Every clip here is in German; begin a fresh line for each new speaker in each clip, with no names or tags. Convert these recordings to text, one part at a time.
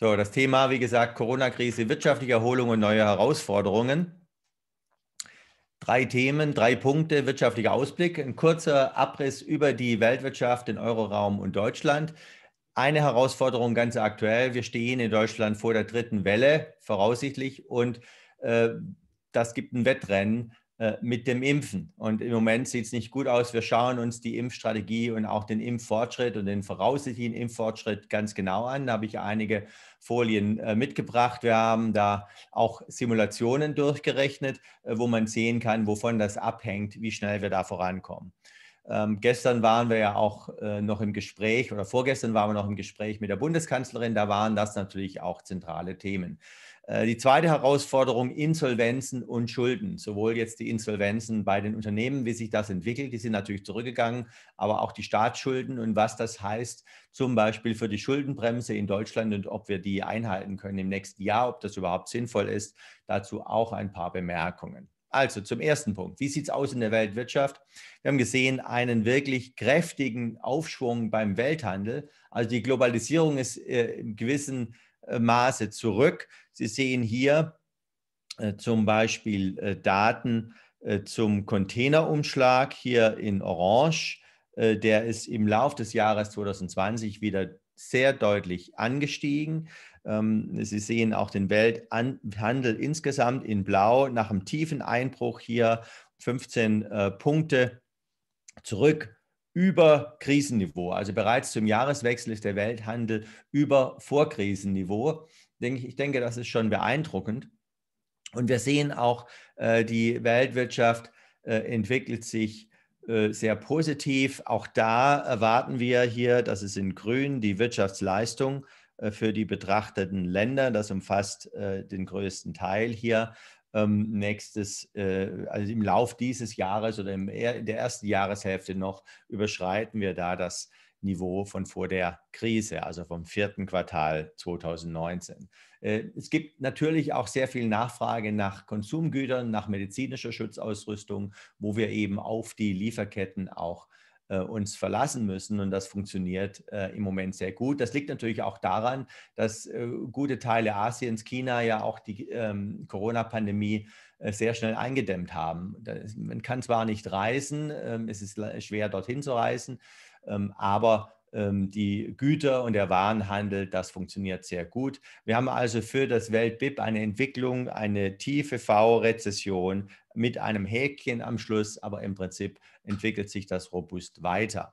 So, das Thema, wie gesagt, Corona-Krise, wirtschaftliche Erholung und neue Herausforderungen. Drei Themen, drei Punkte, wirtschaftlicher Ausblick, ein kurzer Abriss über die Weltwirtschaft, den Euroraum und Deutschland. Eine Herausforderung ganz aktuell, wir stehen in Deutschland vor der dritten Welle, voraussichtlich, und äh, das gibt ein Wettrennen äh, mit dem Impfen. Und im Moment sieht es nicht gut aus. Wir schauen uns die Impfstrategie und auch den Impffortschritt und den voraussichtlichen Impffortschritt ganz genau an. Da habe ich einige Folien äh, mitgebracht. Wir haben da auch Simulationen durchgerechnet, äh, wo man sehen kann, wovon das abhängt, wie schnell wir da vorankommen. Ähm, gestern waren wir ja auch äh, noch im Gespräch oder vorgestern waren wir noch im Gespräch mit der Bundeskanzlerin. Da waren das natürlich auch zentrale Themen. Äh, die zweite Herausforderung, Insolvenzen und Schulden. Sowohl jetzt die Insolvenzen bei den Unternehmen, wie sich das entwickelt, die sind natürlich zurückgegangen, aber auch die Staatsschulden und was das heißt, zum Beispiel für die Schuldenbremse in Deutschland und ob wir die einhalten können im nächsten Jahr, ob das überhaupt sinnvoll ist. Dazu auch ein paar Bemerkungen. Also zum ersten Punkt. Wie sieht es aus in der Weltwirtschaft? Wir haben gesehen einen wirklich kräftigen Aufschwung beim Welthandel. Also die Globalisierung ist äh, im gewissen äh, Maße zurück. Sie sehen hier äh, zum Beispiel äh, Daten äh, zum Containerumschlag hier in Orange. der ist im Lauf des Jahres 2020 wieder sehr deutlich angestiegen. Ähm, Sie sehen auch den Welthandel insgesamt in Blau nach einem tiefen Einbruch hier 15 Punkte zurück über Krisenniveau. Also bereits zum Jahreswechsel ist der Welthandel über Vorkrisenniveau denke ich, ich denke, das ist schon beeindruckend. Und wir sehen auch, äh, die Weltwirtschaft äh, entwickelt sich äh, sehr positiv. Auch da erwarten wir hier, dass es in Grün, die Wirtschaftsleistung für die betrachteten Länder. Das umfasst den größten Teil hier. Ähm, nächstes, also im Lauf dieses Jahres oder in der ersten Jahreshälfte noch, überschreiten wir da das Niveau von vor der Krise, also vom vierten Quartal 2019. Äh, es gibt natürlich auch sehr viel Nachfrage nach Konsumgütern, nach medizinischer Schutzausrüstung, wo wir eben auf die Lieferketten auch äh, uns verlassen müssen und das funktioniert äh, im Moment sehr gut. Das liegt natürlich auch daran, dass äh, gute Teile Asiens, China ja auch die ähm, Corona-Pandemie äh, sehr schnell eingedämmt haben. Das, man kann zwar nicht reisen, ähm, es ist schwer dorthin zu reisen, ähm, aber ähm, die Güter und der Warenhandel, das funktioniert sehr gut. Wir haben also für das Weltbib eine Entwicklung, eine tiefe V-Rezession mit einem Häkchen am Schluss, aber im Prinzip entwickelt sich das robust weiter.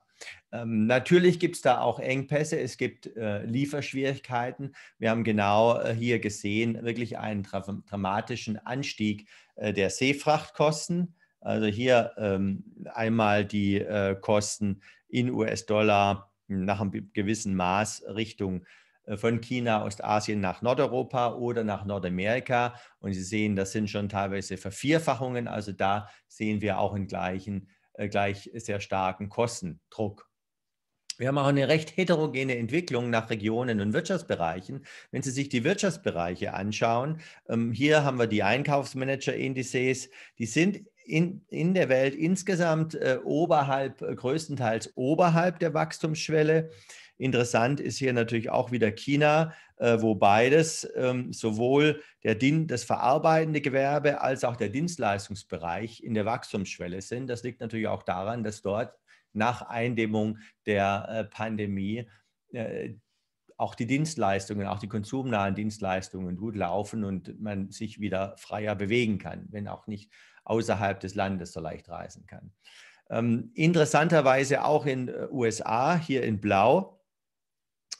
Ähm, natürlich gibt es da auch Engpässe, es gibt äh, Lieferschwierigkeiten. Wir haben genau äh, hier gesehen, wirklich einen dramatischen Anstieg äh, der Seefrachtkosten. Also hier ähm, einmal die äh, Kosten in US-Dollar hm, nach einem gewissen Maß Richtung äh, von China, Ostasien nach Nordeuropa oder nach Nordamerika. Und Sie sehen, das sind schon teilweise Vervierfachungen. Also da sehen wir auch einen gleichen, äh, gleich sehr starken Kostendruck. Wir haben auch eine recht heterogene Entwicklung nach Regionen und Wirtschaftsbereichen. Wenn Sie sich die Wirtschaftsbereiche anschauen, ähm, hier haben wir die Einkaufsmanager-Indizes, die sind in, in der Welt insgesamt äh, oberhalb, äh, größtenteils oberhalb der Wachstumsschwelle. Interessant ist hier natürlich auch wieder China, äh, wo beides, ähm, sowohl der Din das verarbeitende Gewerbe als auch der Dienstleistungsbereich in der Wachstumsschwelle sind. Das liegt natürlich auch daran, dass dort nach Eindämmung der äh, Pandemie äh, auch die Dienstleistungen, auch die konsumnahen Dienstleistungen gut laufen und man sich wieder freier bewegen kann, wenn auch nicht außerhalb des Landes so leicht reisen kann. Ähm, interessanterweise auch in äh, USA, hier in Blau,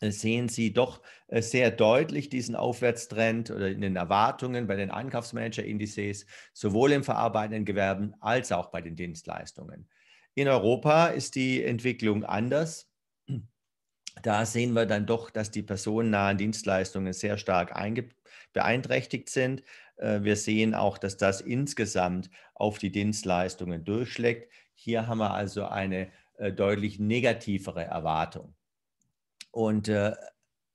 äh, sehen Sie doch äh, sehr deutlich diesen Aufwärtstrend oder in den Erwartungen bei den Einkaufsmanager-Indizes, sowohl im verarbeitenden Gewerben als auch bei den Dienstleistungen. In Europa ist die Entwicklung anders da sehen wir dann doch, dass die personennahen Dienstleistungen sehr stark beeinträchtigt sind. Äh, wir sehen auch, dass das insgesamt auf die Dienstleistungen durchschlägt. Hier haben wir also eine äh, deutlich negativere Erwartung. Und äh,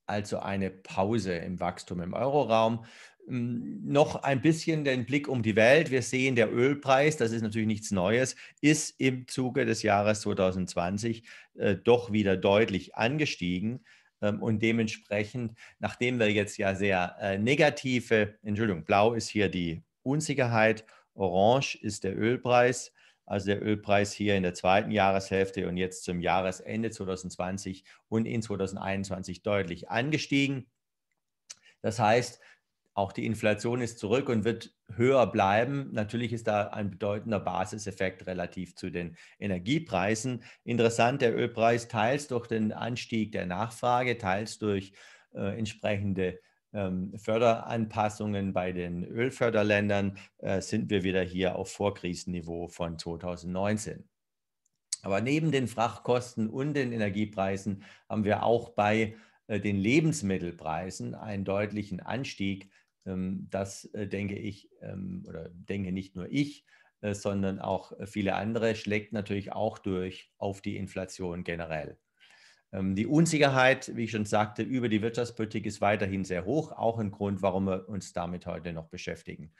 also eine Pause im Wachstum im Euroraum. Ähm, noch ein bisschen den Blick um die Welt. Wir sehen, der Ölpreis, das ist natürlich nichts Neues, ist im Zuge des Jahres 2020 äh, doch wieder deutlich angestiegen. Ähm, und dementsprechend, nachdem wir jetzt ja sehr äh, negative, Entschuldigung, blau ist hier die Unsicherheit, orange ist der Ölpreis, also der Ölpreis hier in der zweiten Jahreshälfte und jetzt zum Jahresende 2020 und in 2021 deutlich angestiegen. Das heißt, auch die Inflation ist zurück und wird höher bleiben. Natürlich ist da ein bedeutender Basiseffekt relativ zu den Energiepreisen. Interessant, der Ölpreis teils durch den Anstieg der Nachfrage, teils durch äh, entsprechende ähm, Förderanpassungen bei den Ölförderländern äh, sind wir wieder hier auf Vorkrisenniveau von 2019. Aber neben den Frachtkosten und den Energiepreisen haben wir auch bei äh, den Lebensmittelpreisen einen deutlichen Anstieg ähm, das äh, denke ich, ähm, oder denke nicht nur ich, äh, sondern auch äh, viele andere, schlägt natürlich auch durch auf die Inflation generell. Ähm, die Unsicherheit, wie ich schon sagte, über die Wirtschaftspolitik ist weiterhin sehr hoch, auch ein Grund, warum wir uns damit heute noch beschäftigen.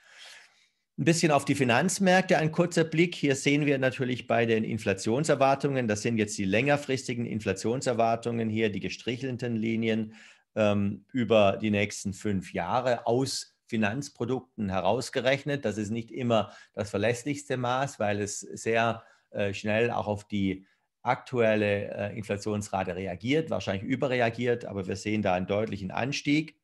Ein bisschen auf die Finanzmärkte ein kurzer Blick. Hier sehen wir natürlich bei den Inflationserwartungen, das sind jetzt die längerfristigen Inflationserwartungen hier, die gestrichelten Linien, ähm, über die nächsten fünf Jahre aus Finanzprodukten herausgerechnet. Das ist nicht immer das verlässlichste Maß, weil es sehr äh, schnell auch auf die aktuelle äh, Inflationsrate reagiert, wahrscheinlich überreagiert, aber wir sehen da einen deutlichen Anstieg.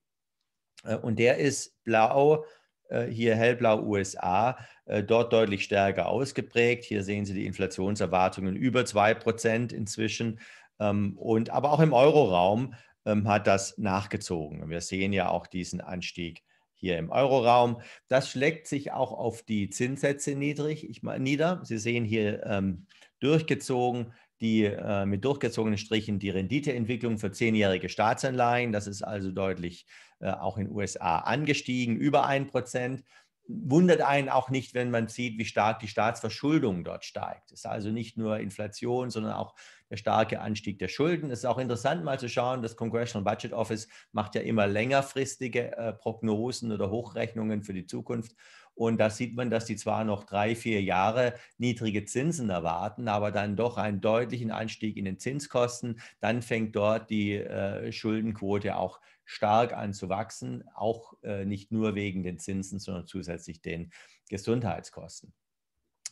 Äh, und der ist blau, äh, hier hellblau USA, äh, dort deutlich stärker ausgeprägt. Hier sehen Sie die Inflationserwartungen über 2% inzwischen. Ähm, und aber auch im Euroraum ähm, hat das nachgezogen. wir sehen ja auch diesen Anstieg hier im Euroraum. Das schlägt sich auch auf die Zinssätze niedrig, ich meine, nieder. Sie sehen hier ähm, durchgezogen die äh, mit durchgezogenen Strichen die Renditeentwicklung für zehnjährige Staatsanleihen. Das ist also deutlich äh, auch in den USA angestiegen, über ein Prozent wundert einen auch nicht, wenn man sieht, wie stark die Staatsverschuldung dort steigt. Es ist also nicht nur Inflation, sondern auch der starke Anstieg der Schulden. Es ist auch interessant mal zu schauen, das Congressional Budget Office macht ja immer längerfristige äh, Prognosen oder Hochrechnungen für die Zukunft. Und da sieht man, dass die zwar noch drei, vier Jahre niedrige Zinsen erwarten, aber dann doch einen deutlichen Anstieg in den Zinskosten. Dann fängt dort die äh, Schuldenquote auch stark an zu wachsen, auch äh, nicht nur wegen den Zinsen, sondern zusätzlich den Gesundheitskosten.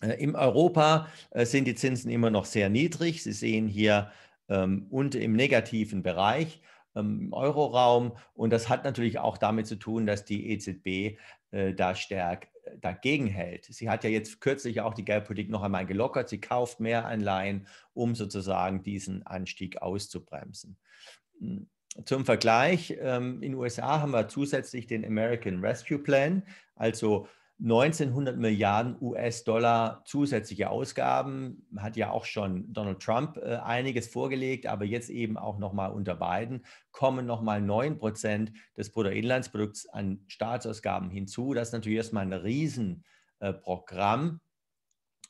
Äh, in Europa äh, sind die Zinsen immer noch sehr niedrig. Sie sehen hier ähm, und im negativen Bereich ähm, im Euroraum. Und das hat natürlich auch damit zu tun, dass die EZB äh, da stark äh, dagegen hält. Sie hat ja jetzt kürzlich auch die Geldpolitik noch einmal gelockert. Sie kauft mehr Anleihen, um sozusagen diesen Anstieg auszubremsen. Hm zum Vergleich, ähm, in den USA haben wir zusätzlich den American Rescue Plan, also 1900 Milliarden US-Dollar zusätzliche Ausgaben. Hat ja auch schon Donald Trump äh, einiges vorgelegt, aber jetzt eben auch nochmal unter Biden kommen nochmal 9 Prozent des Bruttoinlandsprodukts an Staatsausgaben hinzu. Das ist natürlich erstmal ein Riesenprogramm.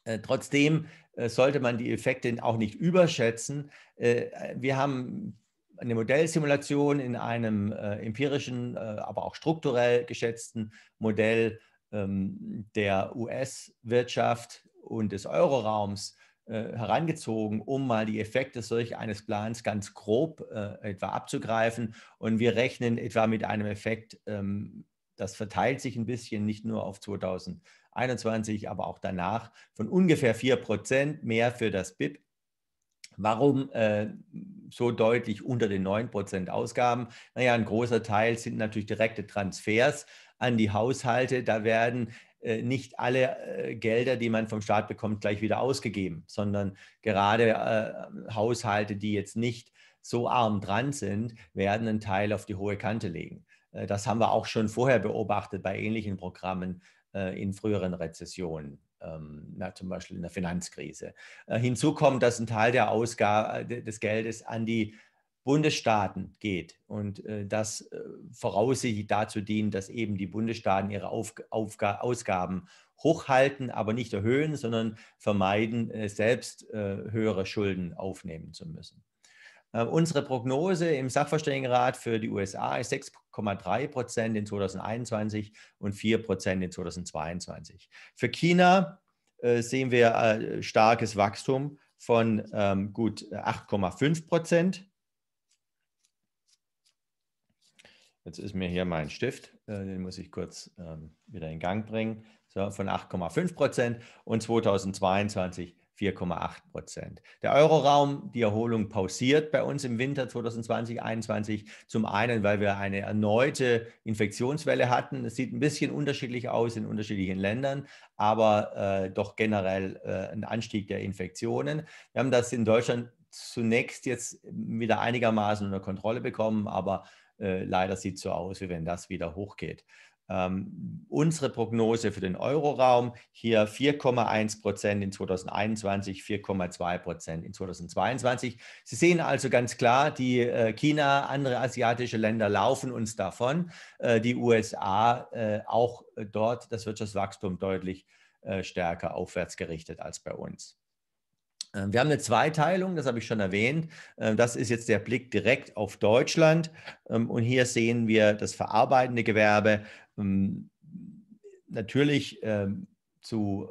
Äh, äh, trotzdem äh, sollte man die Effekte auch nicht überschätzen. Äh, wir haben eine Modellsimulation in einem äh, empirischen, äh, aber auch strukturell geschätzten Modell ähm, der US-Wirtschaft und des Euroraums äh, herangezogen, um mal die Effekte solch eines Plans ganz grob äh, etwa abzugreifen. Und wir rechnen etwa mit einem Effekt, ähm, das verteilt sich ein bisschen nicht nur auf 2021, aber auch danach von ungefähr 4% mehr für das BIP Warum äh, so deutlich unter den 9% Ausgaben? Naja, ein großer Teil sind natürlich direkte Transfers an die Haushalte. Da werden äh, nicht alle äh, Gelder, die man vom Staat bekommt, gleich wieder ausgegeben, sondern gerade äh, Haushalte, die jetzt nicht so arm dran sind, werden einen Teil auf die hohe Kante legen. Äh, das haben wir auch schon vorher beobachtet bei ähnlichen Programmen äh, in früheren Rezessionen. Ähm, na, zum Beispiel in der Finanzkrise. Äh, hinzu kommt, dass ein Teil der Ausgabe des Geldes an die Bundesstaaten geht und äh, das äh, voraussichtlich dazu dient, dass eben die Bundesstaaten ihre Auf Aufga Ausgaben hochhalten, aber nicht erhöhen, sondern vermeiden, äh, selbst äh, höhere Schulden aufnehmen zu müssen. Ähm, unsere Prognose im Sachverständigenrat für die USA ist 6,3 Prozent in 2021 und 4 Prozent in 2022. Für China äh, sehen wir äh, starkes Wachstum von ähm, gut 8,5 Prozent. Jetzt ist mir hier mein Stift, äh, den muss ich kurz ähm, wieder in Gang bringen, so, von 8,5 Prozent und 2022 4,8 Prozent. Der Euroraum, die Erholung pausiert bei uns im Winter 2020, 2021. Zum einen, weil wir eine erneute Infektionswelle hatten. Es sieht ein bisschen unterschiedlich aus in unterschiedlichen Ländern, aber äh, doch generell äh, ein Anstieg der Infektionen. Wir haben das in Deutschland zunächst jetzt wieder einigermaßen unter Kontrolle bekommen, aber äh, leider sieht es so aus, wie wenn das wieder hochgeht. Ähm, unsere Prognose für den Euroraum hier 4,1 Prozent in 2021, 4,2 Prozent in 2022. Sie sehen also ganz klar, die äh, China, andere asiatische Länder laufen uns davon. Äh, die USA äh, auch äh, dort das Wirtschaftswachstum deutlich äh, stärker aufwärts gerichtet als bei uns. Ähm, wir haben eine Zweiteilung, das habe ich schon erwähnt. Äh, das ist jetzt der Blick direkt auf Deutschland. Ähm, und hier sehen wir das verarbeitende Gewerbe ähm, natürlich ähm, zu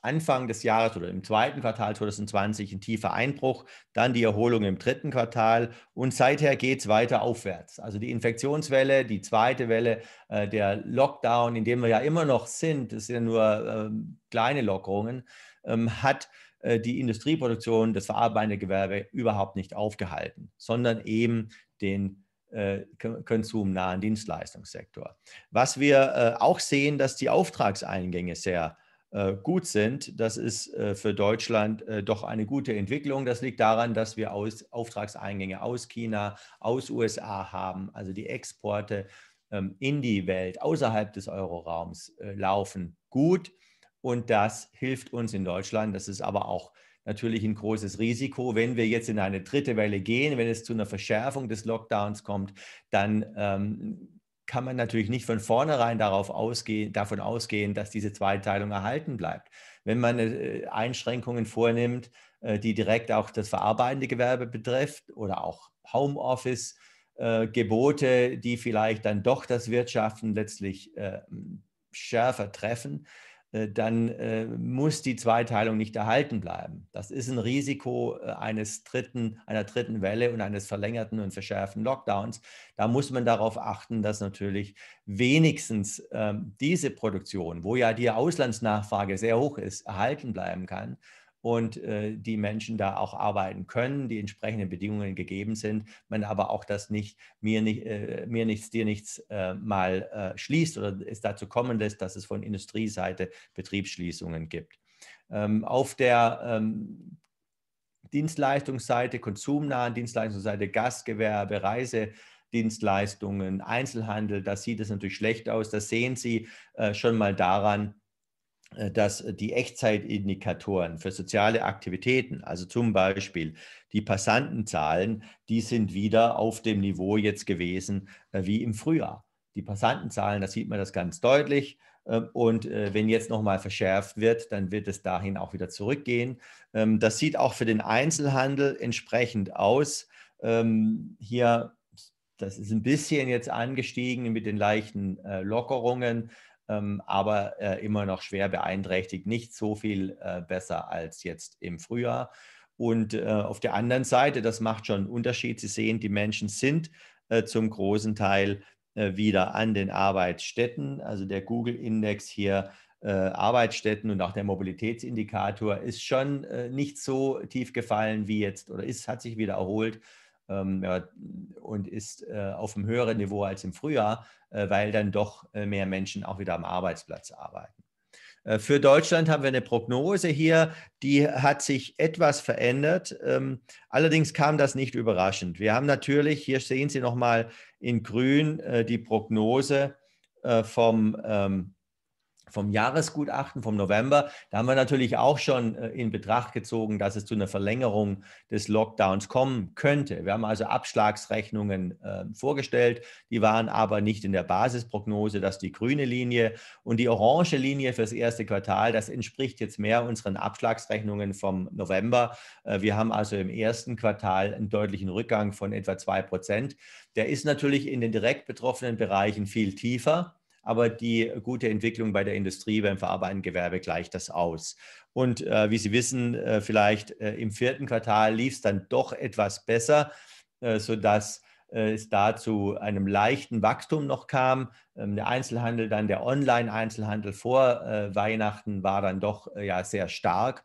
Anfang des Jahres oder im zweiten Quartal 2020 ein tiefer Einbruch, dann die Erholung im dritten Quartal und seither geht es weiter aufwärts. Also die Infektionswelle, die zweite Welle, äh, der Lockdown, in dem wir ja immer noch sind, das sind ja nur ähm, kleine Lockerungen, hat äh, die Industrieproduktion, das verarbeitende Gewerbe überhaupt nicht aufgehalten, sondern eben den äh, konsumnahen Dienstleistungssektor. Was wir äh, auch sehen, dass die Auftragseingänge sehr äh, gut sind. Das ist für Deutschland doch eine gute Entwicklung. Das liegt daran, dass wir aus Auftragseingänge aus China, aus USA haben, also die Exporte ähm, in die Welt außerhalb des Euroraums laufen gut. Und das hilft uns in Deutschland. Das ist aber auch äh, natürlich ein großes Risiko. Wenn wir jetzt in eine dritte Welle gehen, wenn es zu einer Verschärfung des Lockdowns kommt, dann ähm, kann man natürlich nicht von vornherein darauf ausgehen, davon ausgehen, dass diese Zweiteilung erhalten bleibt. Wenn man äh, Einschränkungen vornimmt, äh, die direkt auch das verarbeitende Gewerbe betrifft oder auch Homeoffice, äh, Gebote, die vielleicht dann doch das Wirtschaften letztlich schärfer treffen, äh, dann äh, muss die Zweiteilung nicht erhalten bleiben. Das ist ein Risiko äh, eines dritten, einer dritten Welle und eines verlängerten und verschärften Lockdowns. Da muss man darauf achten, dass natürlich wenigstens ähm, diese Produktion, wo ja die Auslandsnachfrage sehr hoch ist, erhalten bleiben kann und äh, die Menschen da auch arbeiten können, die entsprechenden Bedingungen gegeben sind, man aber auch das nicht, mir, nicht, äh, mir nichts, dir nichts äh, mal äh, schließt oder es dazu kommen lässt, dass es von Industrieseite Betriebsschließungen gibt. Ähm, auf der ähm, Dienstleistungsseite, konsumnahen Dienstleistungsseite, Gastgewerbe, Reise, Dienstleistungen, Einzelhandel, da sieht es natürlich schlecht aus. Das sehen Sie äh, schon mal daran, äh, dass die Echtzeitindikatoren für soziale Aktivitäten, also zum Beispiel die Passantenzahlen, die sind wieder auf dem Niveau jetzt gewesen äh, wie im Frühjahr. Die Passantenzahlen, da sieht man das ganz deutlich. Ähm, und äh, wenn jetzt nochmal verschärft wird, dann wird es dahin auch wieder zurückgehen. Ähm, das sieht auch für den Einzelhandel entsprechend aus. Ähm, hier, das ist ein bisschen jetzt angestiegen mit den leichten Lockerungen. Ähm, aber äh, immer noch schwer beeinträchtigt. Nicht so viel äh, besser als jetzt im Frühjahr. Und äh, auf der anderen Seite, das macht schon einen Unterschied. Sie sehen, die Menschen sind äh, zum großen Teil äh, wieder an den Arbeitsstätten. Also der Google-Index hier äh, Arbeitsstätten und auch der Mobilitätsindikator ist schon nicht so tief gefallen wie jetzt oder ist, hat sich wieder erholt ähm, und ist äh, auf einem höheren Niveau als im Frühjahr, äh, weil dann doch äh, mehr Menschen auch wieder am Arbeitsplatz arbeiten. Für Deutschland haben wir eine Prognose hier, die hat sich etwas verändert. Ähm, allerdings kam das nicht überraschend. Wir haben natürlich, hier sehen Sie nochmal in grün die Prognose vom ähm, vom Jahresgutachten vom November, da haben wir natürlich auch schon äh, in Betracht gezogen, dass es zu einer Verlängerung des Lockdowns kommen könnte. Wir haben also Abschlagsrechnungen äh, vorgestellt, die waren aber nicht in der Basisprognose, dass die grüne Linie und die orange Linie fürs erste Quartal, das entspricht jetzt mehr unseren Abschlagsrechnungen vom November. Äh, wir haben also im ersten Quartal einen deutlichen Rückgang von etwa zwei Prozent. Der ist natürlich in den direkt betroffenen Bereichen viel tiefer aber die gute Entwicklung bei der Industrie, beim verarbeitenden Gewerbe gleicht das aus. Und äh, wie Sie wissen, äh, vielleicht äh, im vierten Quartal lief es dann doch etwas besser, äh, sodass äh, es da zu einem leichten Wachstum noch kam. Ähm, der Einzelhandel, dann der Online-Einzelhandel vor äh, Weihnachten war dann doch äh, ja sehr stark.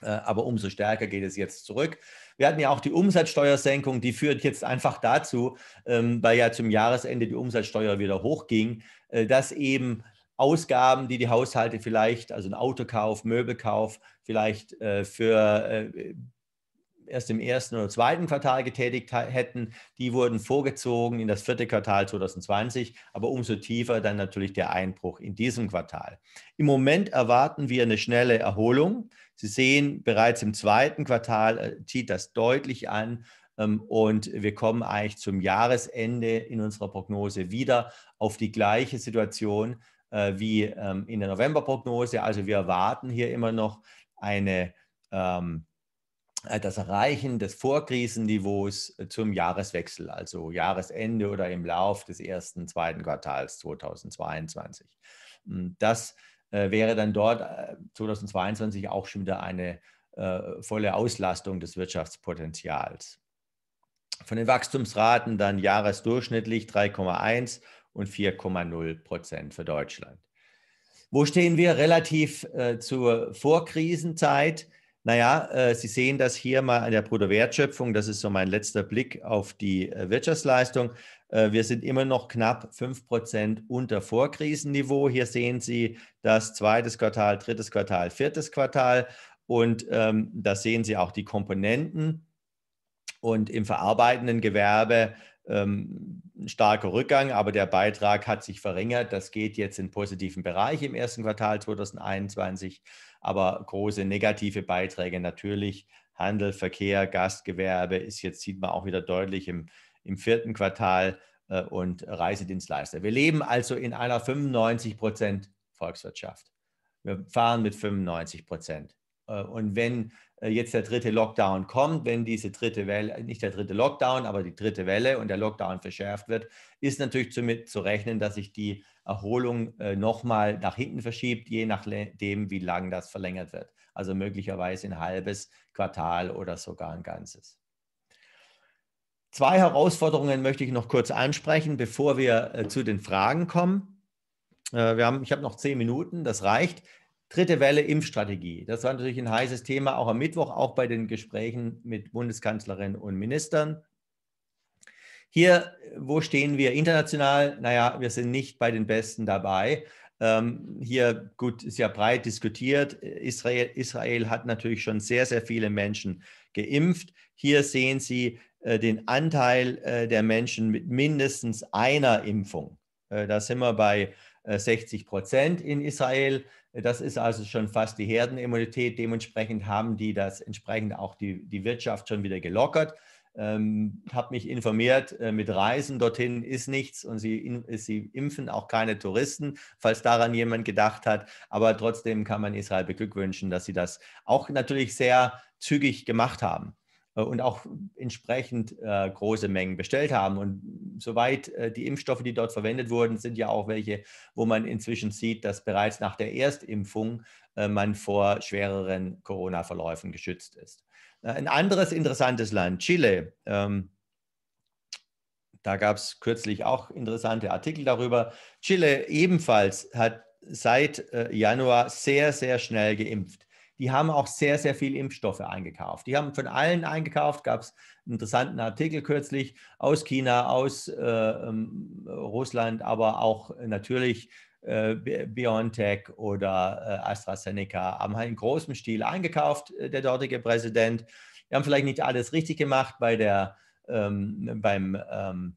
aber umso stärker geht es jetzt zurück. Wir hatten ja auch die Umsatzsteuersenkung, die führt jetzt einfach dazu, ähm, weil ja zum Jahresende die Umsatzsteuer wieder hochging, äh, dass eben Ausgaben, die die Haushalte vielleicht, also ein Autokauf, Möbelkauf, vielleicht äh, für äh, erst im ersten oder zweiten Quartal getätigt hätten, die wurden vorgezogen in das vierte Quartal 2020, aber umso tiefer dann natürlich der Einbruch in diesem Quartal. Im Moment erwarten wir eine schnelle Erholung. Sie sehen, bereits im zweiten Quartal äh, zieht das deutlich an ähm, und wir kommen eigentlich zum Jahresende in unserer Prognose wieder auf die gleiche Situation äh, wie ähm, in der Novemberprognose. Also wir erwarten hier immer noch eine ähm, äh, das Erreichen des Vorkrisenniveaus äh, zum Jahreswechsel, also Jahresende oder im Lauf des ersten, zweiten Quartals 2022. Hm, das äh, wäre dann dort 2022 auch schon wieder eine volle Auslastung des Wirtschaftspotenzials. Von den Wachstumsraten dann jahresdurchschnittlich 3,1 und 4,0 Prozent für Deutschland. Wo stehen wir relativ zur Vorkrisenzeit? naja, äh, Sie sehen das hier mal an der Bruttowertschöpfung. Das ist so mein letzter Blick auf die äh, Wirtschaftsleistung. Äh, wir sind immer noch knapp 5% unter Vorkrisenniveau. Hier sehen Sie das zweites Quartal, drittes Quartal, viertes Quartal. Und ähm, da sehen Sie auch die Komponenten. Und im verarbeitenden Gewerbe ähm, starker Rückgang, aber der Beitrag hat sich verringert. Das geht jetzt in positiven Bereich im ersten Quartal 2021, aber große negative Beiträge natürlich. Handel, Verkehr, Gastgewerbe ist jetzt, sieht man auch wieder deutlich im, im vierten Quartal äh, und Reisedienstleister. Wir leben also in einer 95 Prozent Volkswirtschaft. Wir fahren mit 95 Prozent. Äh, und wenn äh, jetzt der dritte Lockdown kommt, wenn diese dritte Welle, äh, nicht der dritte Lockdown, aber die dritte Welle und der Lockdown verschärft wird, ist natürlich damit zu rechnen, dass sich die Erholung nochmal nach hinten verschiebt, je nachdem, wie lang das verlängert wird. Also möglicherweise ein halbes Quartal oder sogar ein ganzes. Zwei Herausforderungen möchte ich noch kurz ansprechen, bevor wir zu den Fragen kommen. Wir haben, ich habe noch zehn Minuten, das reicht. Dritte Welle Impfstrategie. Das war natürlich ein heißes Thema, auch am Mittwoch, auch bei den Gesprächen mit Bundeskanzlerin und Ministern. Hier, wo stehen wir international? Naja, wir sind nicht bei den Besten dabei. Ähm, hier, gut, ist ja breit diskutiert. Israel, Israel hat natürlich schon sehr, sehr viele Menschen geimpft. Hier sehen Sie äh, den Anteil äh, der Menschen mit mindestens einer Impfung. Äh, da sind wir bei 60 äh, Prozent in Israel. Das ist also schon fast die Herdenimmunität. Dementsprechend haben die das entsprechend auch die, die Wirtschaft schon wieder gelockert. Ähm, habe mich informiert, äh, mit Reisen dorthin ist nichts und sie, in, sie impfen auch keine Touristen, falls daran jemand gedacht hat. Aber trotzdem kann man Israel beglückwünschen, dass sie das auch natürlich sehr zügig gemacht haben. Äh, und auch entsprechend äh, große Mengen bestellt haben. Und soweit äh, die Impfstoffe, die dort verwendet wurden, sind ja auch welche, wo man inzwischen sieht, dass bereits nach der Erstimpfung man vor schwereren Corona-Verläufen geschützt ist. ein anderes interessantes Land, Chile. Ähm, da gab es kürzlich auch interessante Artikel darüber. Chile ebenfalls hat seit Januar sehr, sehr schnell geimpft die haben auch sehr, sehr viel Impfstoffe eingekauft. Die haben von allen eingekauft, gab es einen interessanten Artikel kürzlich aus China, aus äh, ähm, Russland, aber auch natürlich äh, BioNTech oder äh, AstraZeneca, haben halt in großem Stil eingekauft, äh, der dortige Präsident. Wir haben vielleicht nicht alles richtig gemacht bei der, ähm, beim ähm,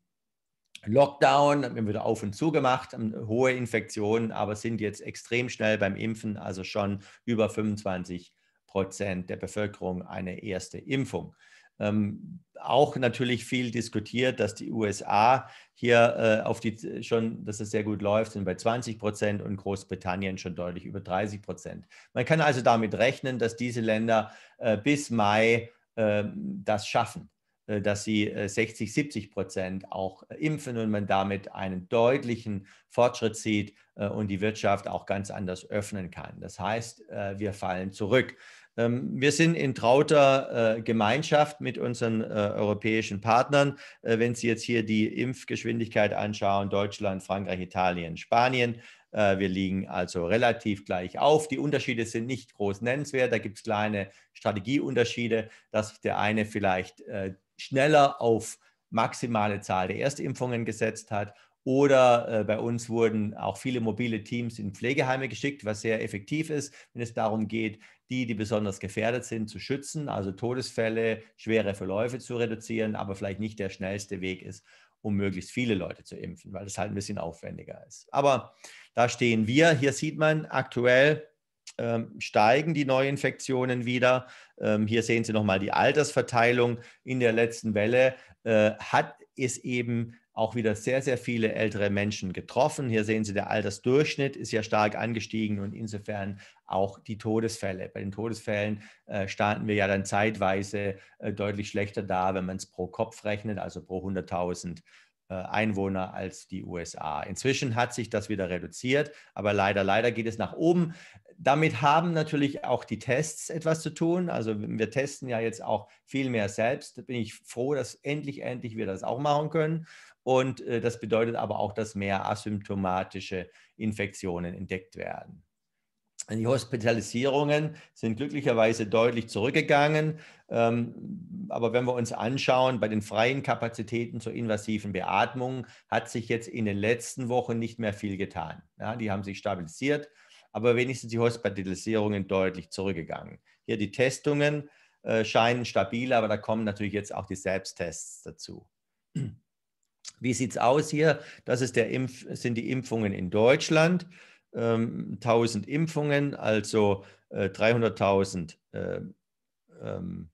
Lockdown, haben wir wieder auf und zu gemacht, ähm, hohe Infektionen, aber sind jetzt extrem schnell beim Impfen, also schon über 25 Prozent der Bevölkerung eine erste Impfung. Ähm, auch natürlich viel diskutiert, dass die USA hier äh, auf die schon, dass es sehr gut läuft, sind bei 20 Prozent und Großbritannien schon deutlich über 30 Prozent. Man kann also damit rechnen, dass diese Länder äh, bis Mai äh, das schaffen. Äh, dass sie 60, äh, 70 Prozent auch äh, impfen und man damit einen deutlichen Fortschritt sieht und die Wirtschaft auch ganz anders öffnen kann. Das heißt, wir fallen zurück. Ähm, wir sind in trauter Gemeinschaft mit unseren europäischen Partnern. Wenn Sie jetzt hier die Impfgeschwindigkeit anschauen, Deutschland, Frankreich, Italien, Spanien, wir liegen also relativ gleich auf. Die Unterschiede sind nicht groß nennenswert. Da gibt es kleine Strategieunterschiede, dass der eine vielleicht schneller auf maximale Zahl der Erstimpfungen gesetzt hat. Oder äh, bei uns wurden auch viele mobile Teams in Pflegeheime geschickt, was sehr effektiv ist, wenn es darum geht, die, die besonders gefährdet sind, zu schützen, also Todesfälle, schwere Verläufe zu reduzieren, aber vielleicht nicht der schnellste Weg ist, um möglichst viele Leute zu impfen, weil das halt ein bisschen aufwendiger ist. Aber da stehen wir. Hier sieht man aktuell ähm, steigen die Neuinfektionen wieder. Ähm, hier sehen Sie nochmal die Altersverteilung in der letzten Welle. Äh, hat es eben auch wieder sehr, sehr viele ältere Menschen getroffen. Hier sehen Sie, der Altersdurchschnitt ist ja stark angestiegen und insofern auch die Todesfälle. Bei den Todesfällen äh, standen wir ja dann zeitweise äh, deutlich schlechter da, wenn man es pro Kopf rechnet, also pro 100.000 äh, Einwohner als die USA. Inzwischen hat sich das wieder reduziert, aber leider, leider geht es nach oben damit haben natürlich auch die Tests etwas zu tun. Also wir testen ja jetzt auch viel mehr selbst. Da bin ich froh, dass endlich, endlich wir das auch machen können. Und äh, das bedeutet aber auch, dass mehr asymptomatische Infektionen entdeckt werden. Die Hospitalisierungen sind glücklicherweise deutlich zurückgegangen. Ähm, aber wenn wir uns anschauen, bei den freien Kapazitäten zur invasiven Beatmung hat sich jetzt in den letzten Wochen nicht mehr viel getan. Ja, die haben sich stabilisiert aber wenigstens die Hospitalisierungen deutlich zurückgegangen. Hier die Testungen äh, scheinen stabil, aber da kommen natürlich jetzt auch die Selbsttests dazu. Wie sieht es aus hier? Das ist der Impf sind die Impfungen in Deutschland. Ähm, 1000 Impfungen, also äh, 300.000 äh, ähm,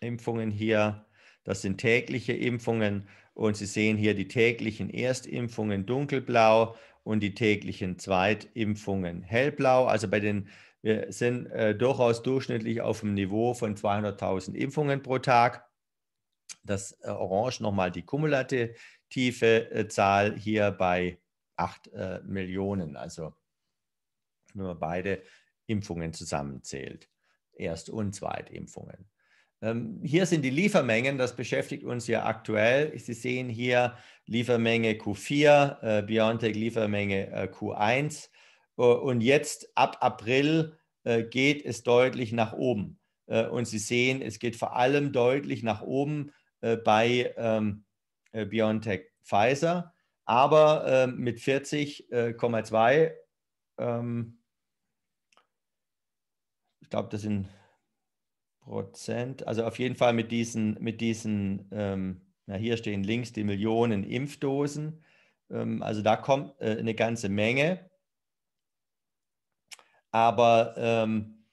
Impfungen hier. Das sind tägliche Impfungen und Sie sehen hier die täglichen Erstimpfungen dunkelblau und die täglichen Zweitimpfungen. Hellblau, also bei den, wir sind äh, durchaus durchschnittlich auf dem Niveau von 200.000 Impfungen pro Tag. Das äh, Orange nochmal die kumulative äh, Zahl hier bei 8 äh, Millionen, also wenn man beide Impfungen zusammenzählt, Erst- und Zweitimpfungen. Ähm, hier sind die Liefermengen, das beschäftigt uns ja aktuell. Sie sehen hier Liefermenge Q4, äh, BioNTech-Liefermenge äh, Q1. Äh, und jetzt ab April geht es deutlich nach oben. Und Sie sehen, es geht vor allem deutlich nach oben bei ähm, BioNTech Pfizer, aber mit 40,2. Ähm, ich glaube, das sind Prozent, also auf jeden Fall mit diesen, mit diesen ähm, na hier stehen links die Millionen Impfdosen. Ähm, also da kommt äh, eine ganze Menge. Aber ähm,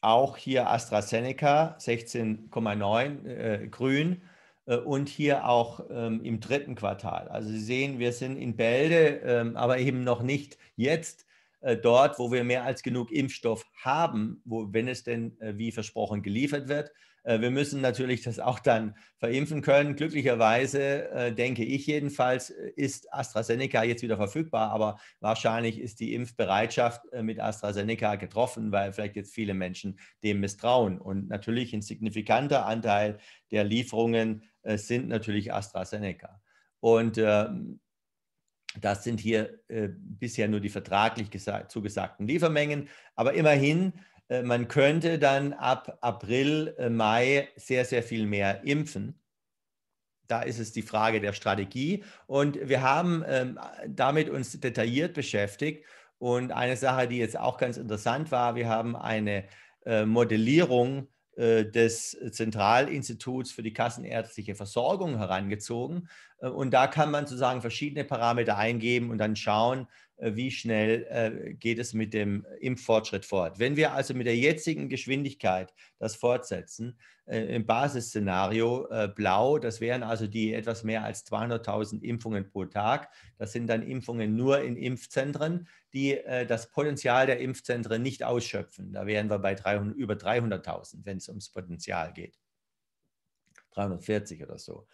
auch hier AstraZeneca 16,9 äh, grün äh, und hier auch ähm, im dritten Quartal. Also Sie sehen, wir sind in Bälde, ähm, aber eben noch nicht jetzt äh, dort, wo wir mehr als genug Impfstoff haben, wo, wenn es denn äh, wie versprochen geliefert wird. Äh, wir müssen natürlich das auch dann verimpfen können. Glücklicherweise, denke ich jedenfalls, ist AstraZeneca jetzt wieder verfügbar, aber wahrscheinlich ist die Impfbereitschaft mit AstraZeneca getroffen, weil vielleicht jetzt viele Menschen dem misstrauen. Und natürlich ein signifikanter Anteil der Lieferungen sind natürlich AstraZeneca. Und ähm, das sind hier äh, bisher nur die vertraglich zugesagten Liefermengen. Aber immerhin, äh, man könnte dann ab April, äh, Mai sehr, sehr viel mehr impfen. Da ist es die Frage der Strategie. Und wir haben ähm, damit uns detailliert beschäftigt. Und eine Sache, die jetzt auch ganz interessant war, wir haben eine äh, Modellierung äh, des Zentralinstituts für die kassenärztliche Versorgung herangezogen. Äh, und da kann man sozusagen verschiedene Parameter eingeben und dann schauen, äh, wie schnell äh, geht es mit dem äh, Impffortschritt fort. Wenn wir also mit der jetzigen Geschwindigkeit das fortsetzen, im Basisszenario blau, das wären also die etwas mehr als 200.000 Impfungen pro Tag. Das sind dann Impfungen nur in Impfzentren, die das Potenzial der Impfzentren nicht ausschöpfen. Da wären wir bei 300, über 300.000, wenn es ums Potenzial geht. 340 oder so.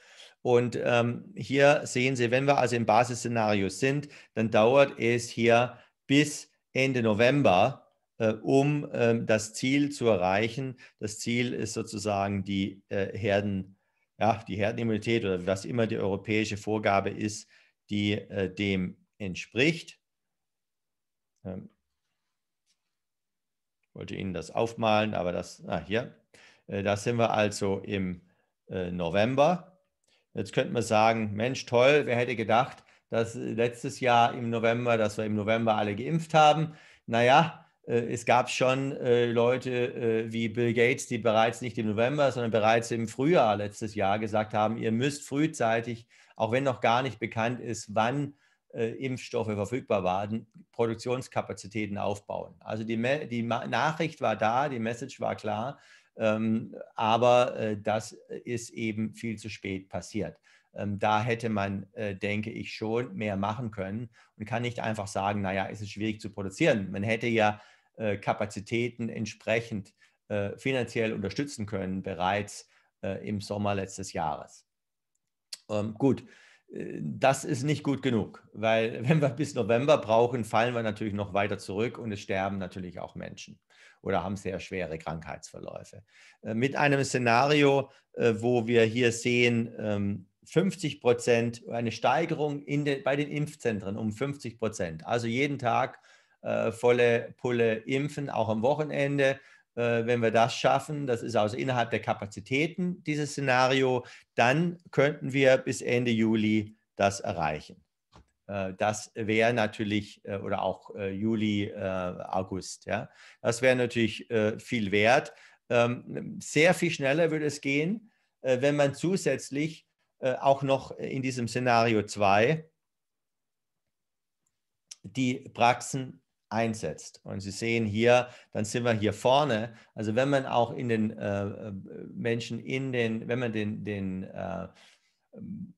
Und ähm, hier sehen Sie, wenn wir also im Basisszenario sind, dann dauert es hier bis Ende November, äh, um äh, das Ziel zu erreichen. Das Ziel ist sozusagen die äh, Herden, ja, die Herdenimmunität oder was immer die europäische Vorgabe ist, die äh, dem entspricht. Ähm, wollte Ihnen das aufmalen, aber das, na ah, hier, äh, da sind wir also im äh, November. Jetzt könnte man sagen, Mensch, toll, wer hätte gedacht, dass letztes Jahr im November, dass wir im November alle geimpft haben. Naja, äh, es gab schon äh, Leute wie Bill Gates, die bereits nicht im November, sondern bereits im Frühjahr letztes Jahr gesagt haben, ihr müsst frühzeitig, auch wenn noch gar nicht bekannt ist, wann Impfstoffe verfügbar waren, Produktionskapazitäten aufbauen. Also die, die Nachricht war da, die Message war klar, ähm, aber äh, das äh, ist eben viel zu spät passiert. Ähm, da hätte man, äh, denke ich, schon mehr machen können und kann nicht einfach sagen, naja, es ist schwierig zu produzieren. Man hätte ja Kapazitäten entsprechend finanziell unterstützen können, bereits im Sommer letztes Jahres. Ähm, gut, das ist nicht gut genug, weil wenn wir bis November brauchen, fallen wir natürlich noch weiter zurück und es sterben natürlich auch Menschen oder haben sehr schwere Krankheitsverläufe. Äh, mit einem Szenario, äh, wo wir hier sehen, 50 ähm, Prozent, eine Steigerung den, bei den Impfzentren um 50 Prozent. Also jeden Tag äh, volle Pulle impfen, auch am Wochenende. Äh, wenn wir das schaffen, das ist also innerhalb der Kapazitäten dieses Szenario, dann könnten wir bis Ende Juli das erreichen. Äh, das wäre natürlich, äh, oder auch äh, Juli, August, ja, das wäre natürlich viel wert. Ähm, sehr viel schneller würde es gehen, wenn man zusätzlich auch noch in diesem Szenario 2 die Praxen einsetzt. Und Sie sehen hier, dann sind wir hier vorne. Also wenn man auch in den Menschen in den, wenn man den, den äh, ähm,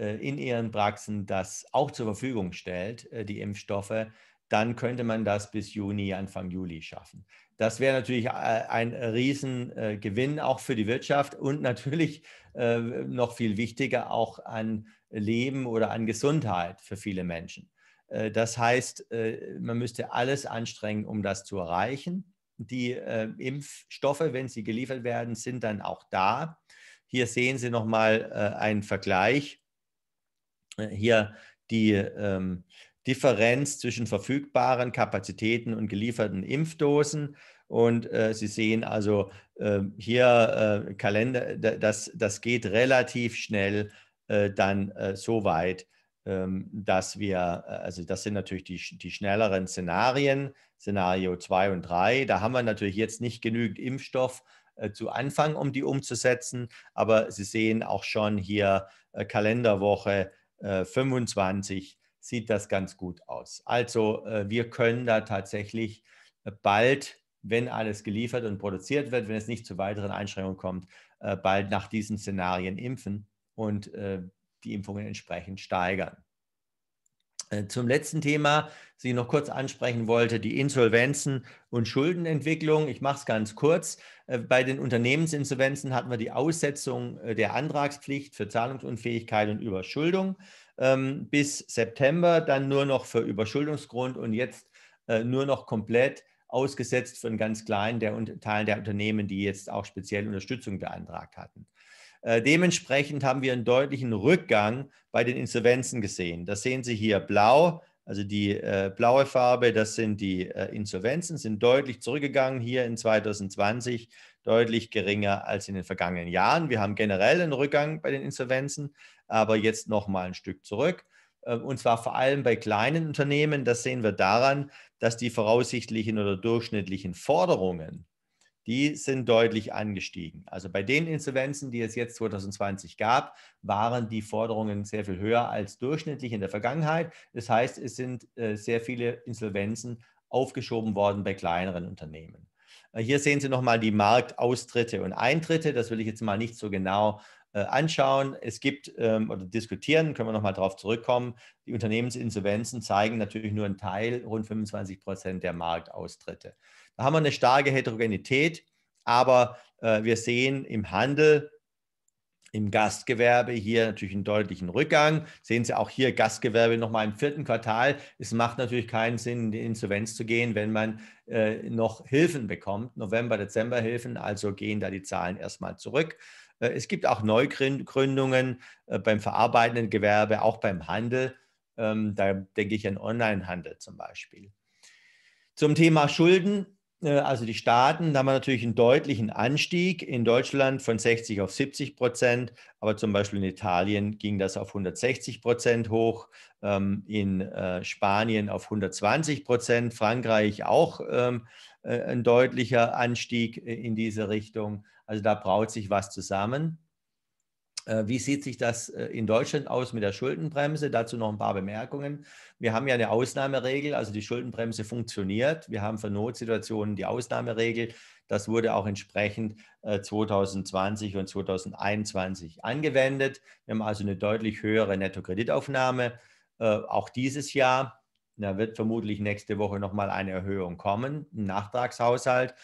äh, in ihren Praxen das auch zur Verfügung stellt, äh, die Impfstoffe, dann könnte man das bis Juni, Anfang Juli schaffen. Das wäre natürlich äh, ein Riesengewinn auch für die Wirtschaft und natürlich noch viel wichtiger auch an Leben oder an Gesundheit für viele Menschen. Das heißt, man müsste alles anstrengen, um das zu erreichen. Die Impfstoffe, wenn sie geliefert werden, sind dann auch da. Hier sehen Sie nochmal einen Vergleich äh, hier die ähm, Differenz zwischen verfügbaren Kapazitäten und gelieferten Impfdosen. Und äh, Sie sehen also äh, hier äh, Kalender, das, das geht relativ schnell äh, dann äh, so weit, ähm, dass wir, also das sind natürlich die, die schnelleren Szenarien, Szenario 2 und 3. Da haben wir natürlich jetzt nicht genügend Impfstoff zu Anfang, um die umzusetzen. Aber Sie sehen auch schon hier Kalenderwoche 25 äh, sieht das ganz gut aus. Also äh, wir können da tatsächlich äh, bald, wenn alles geliefert und produziert wird, wenn es nicht zu weiteren Einschränkungen kommt, bald nach diesen Szenarien impfen und die Impfungen entsprechend steigern. Zum letzten Thema, das ich noch kurz ansprechen wollte, die Insolvenzen und Schuldenentwicklung. Ich mache es ganz kurz. Äh, bei den Unternehmensinsolvenzen hatten wir die Aussetzung äh, der Antragspflicht für Zahlungsunfähigkeit und Überschuldung ähm, bis September, dann nur noch für Überschuldungsgrund und jetzt äh, nur noch komplett ausgesetzt von ganz kleinen der, Teil der Unternehmen, die jetzt auch speziell Unterstützung beantragt hatten. dementsprechend haben wir einen deutlichen Rückgang bei den Insolvenzen gesehen. Das sehen Sie hier blau. Also die äh, blaue Farbe, das sind die äh, Insolvenzen, sind deutlich zurückgegangen hier in 2020, deutlich geringer als in den vergangenen Jahren. Wir haben generell einen Rückgang bei den Insolvenzen, aber jetzt nochmal ein Stück zurück. Äh, und zwar vor allem bei kleinen Unternehmen. Das sehen wir daran, dass die voraussichtlichen oder durchschnittlichen Forderungen die sind deutlich angestiegen. Also bei den Insolvenzen, die es jetzt 2020 gab, waren die Forderungen sehr viel höher als durchschnittlich in der Vergangenheit. Das heißt, es sind äh, sehr viele Insolvenzen aufgeschoben worden bei kleineren Unternehmen. Äh, hier sehen Sie nochmal die Marktaustritte und Eintritte. Das will ich jetzt mal nicht so genau äh, anschauen. Es gibt ähm, oder diskutieren, können wir nochmal darauf zurückkommen. Die Unternehmensinsolvenzen zeigen natürlich nur einen Teil, rund 25 Prozent der Marktaustritte. Da haben wir eine starke Heterogenität, aber äh, wir sehen im Handel, im Gastgewerbe hier natürlich einen deutlichen Rückgang. Sehen Sie auch hier Gastgewerbe nochmal im vierten Quartal. Es macht natürlich keinen Sinn, in die Insolvenz zu gehen, wenn man äh, noch Hilfen bekommt, November, Dezember Hilfen. Also gehen da die Zahlen erstmal zurück. Äh, es gibt auch Neugründungen äh, beim verarbeitenden Gewerbe, auch beim Handel. Ähm, da denke ich an Onlinehandel zum Beispiel. Zum Thema Schulden äh, also die Staaten, da haben wir natürlich einen deutlichen Anstieg in Deutschland von 60 auf 70 Prozent, aber zum Beispiel in Italien ging das auf 160 Prozent hoch, ähm, in äh, Spanien auf 120 Prozent, Frankreich auch ähm, äh, ein deutlicher Anstieg in diese Richtung. Also da braut sich was zusammen. Äh, wie sieht sich das äh, in Deutschland aus mit der Schuldenbremse? Dazu noch ein paar Bemerkungen. Wir haben ja eine Ausnahmeregel, also die Schuldenbremse funktioniert. Wir haben für Notsituationen die Ausnahmeregel. Das wurde auch entsprechend 2020 äh, und 2021 angewendet. Wir haben also eine deutlich höhere Nettokreditaufnahme. Auch dieses Jahr, da wird vermutlich nächste Woche nochmal eine Erhöhung kommen, ein Nachtragshaushalt.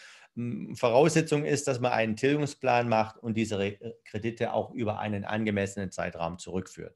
Voraussetzung ist, dass man einen Tilgungsplan macht und diese äh, Kredite auch über einen angemessenen Zeitraum zurückführt.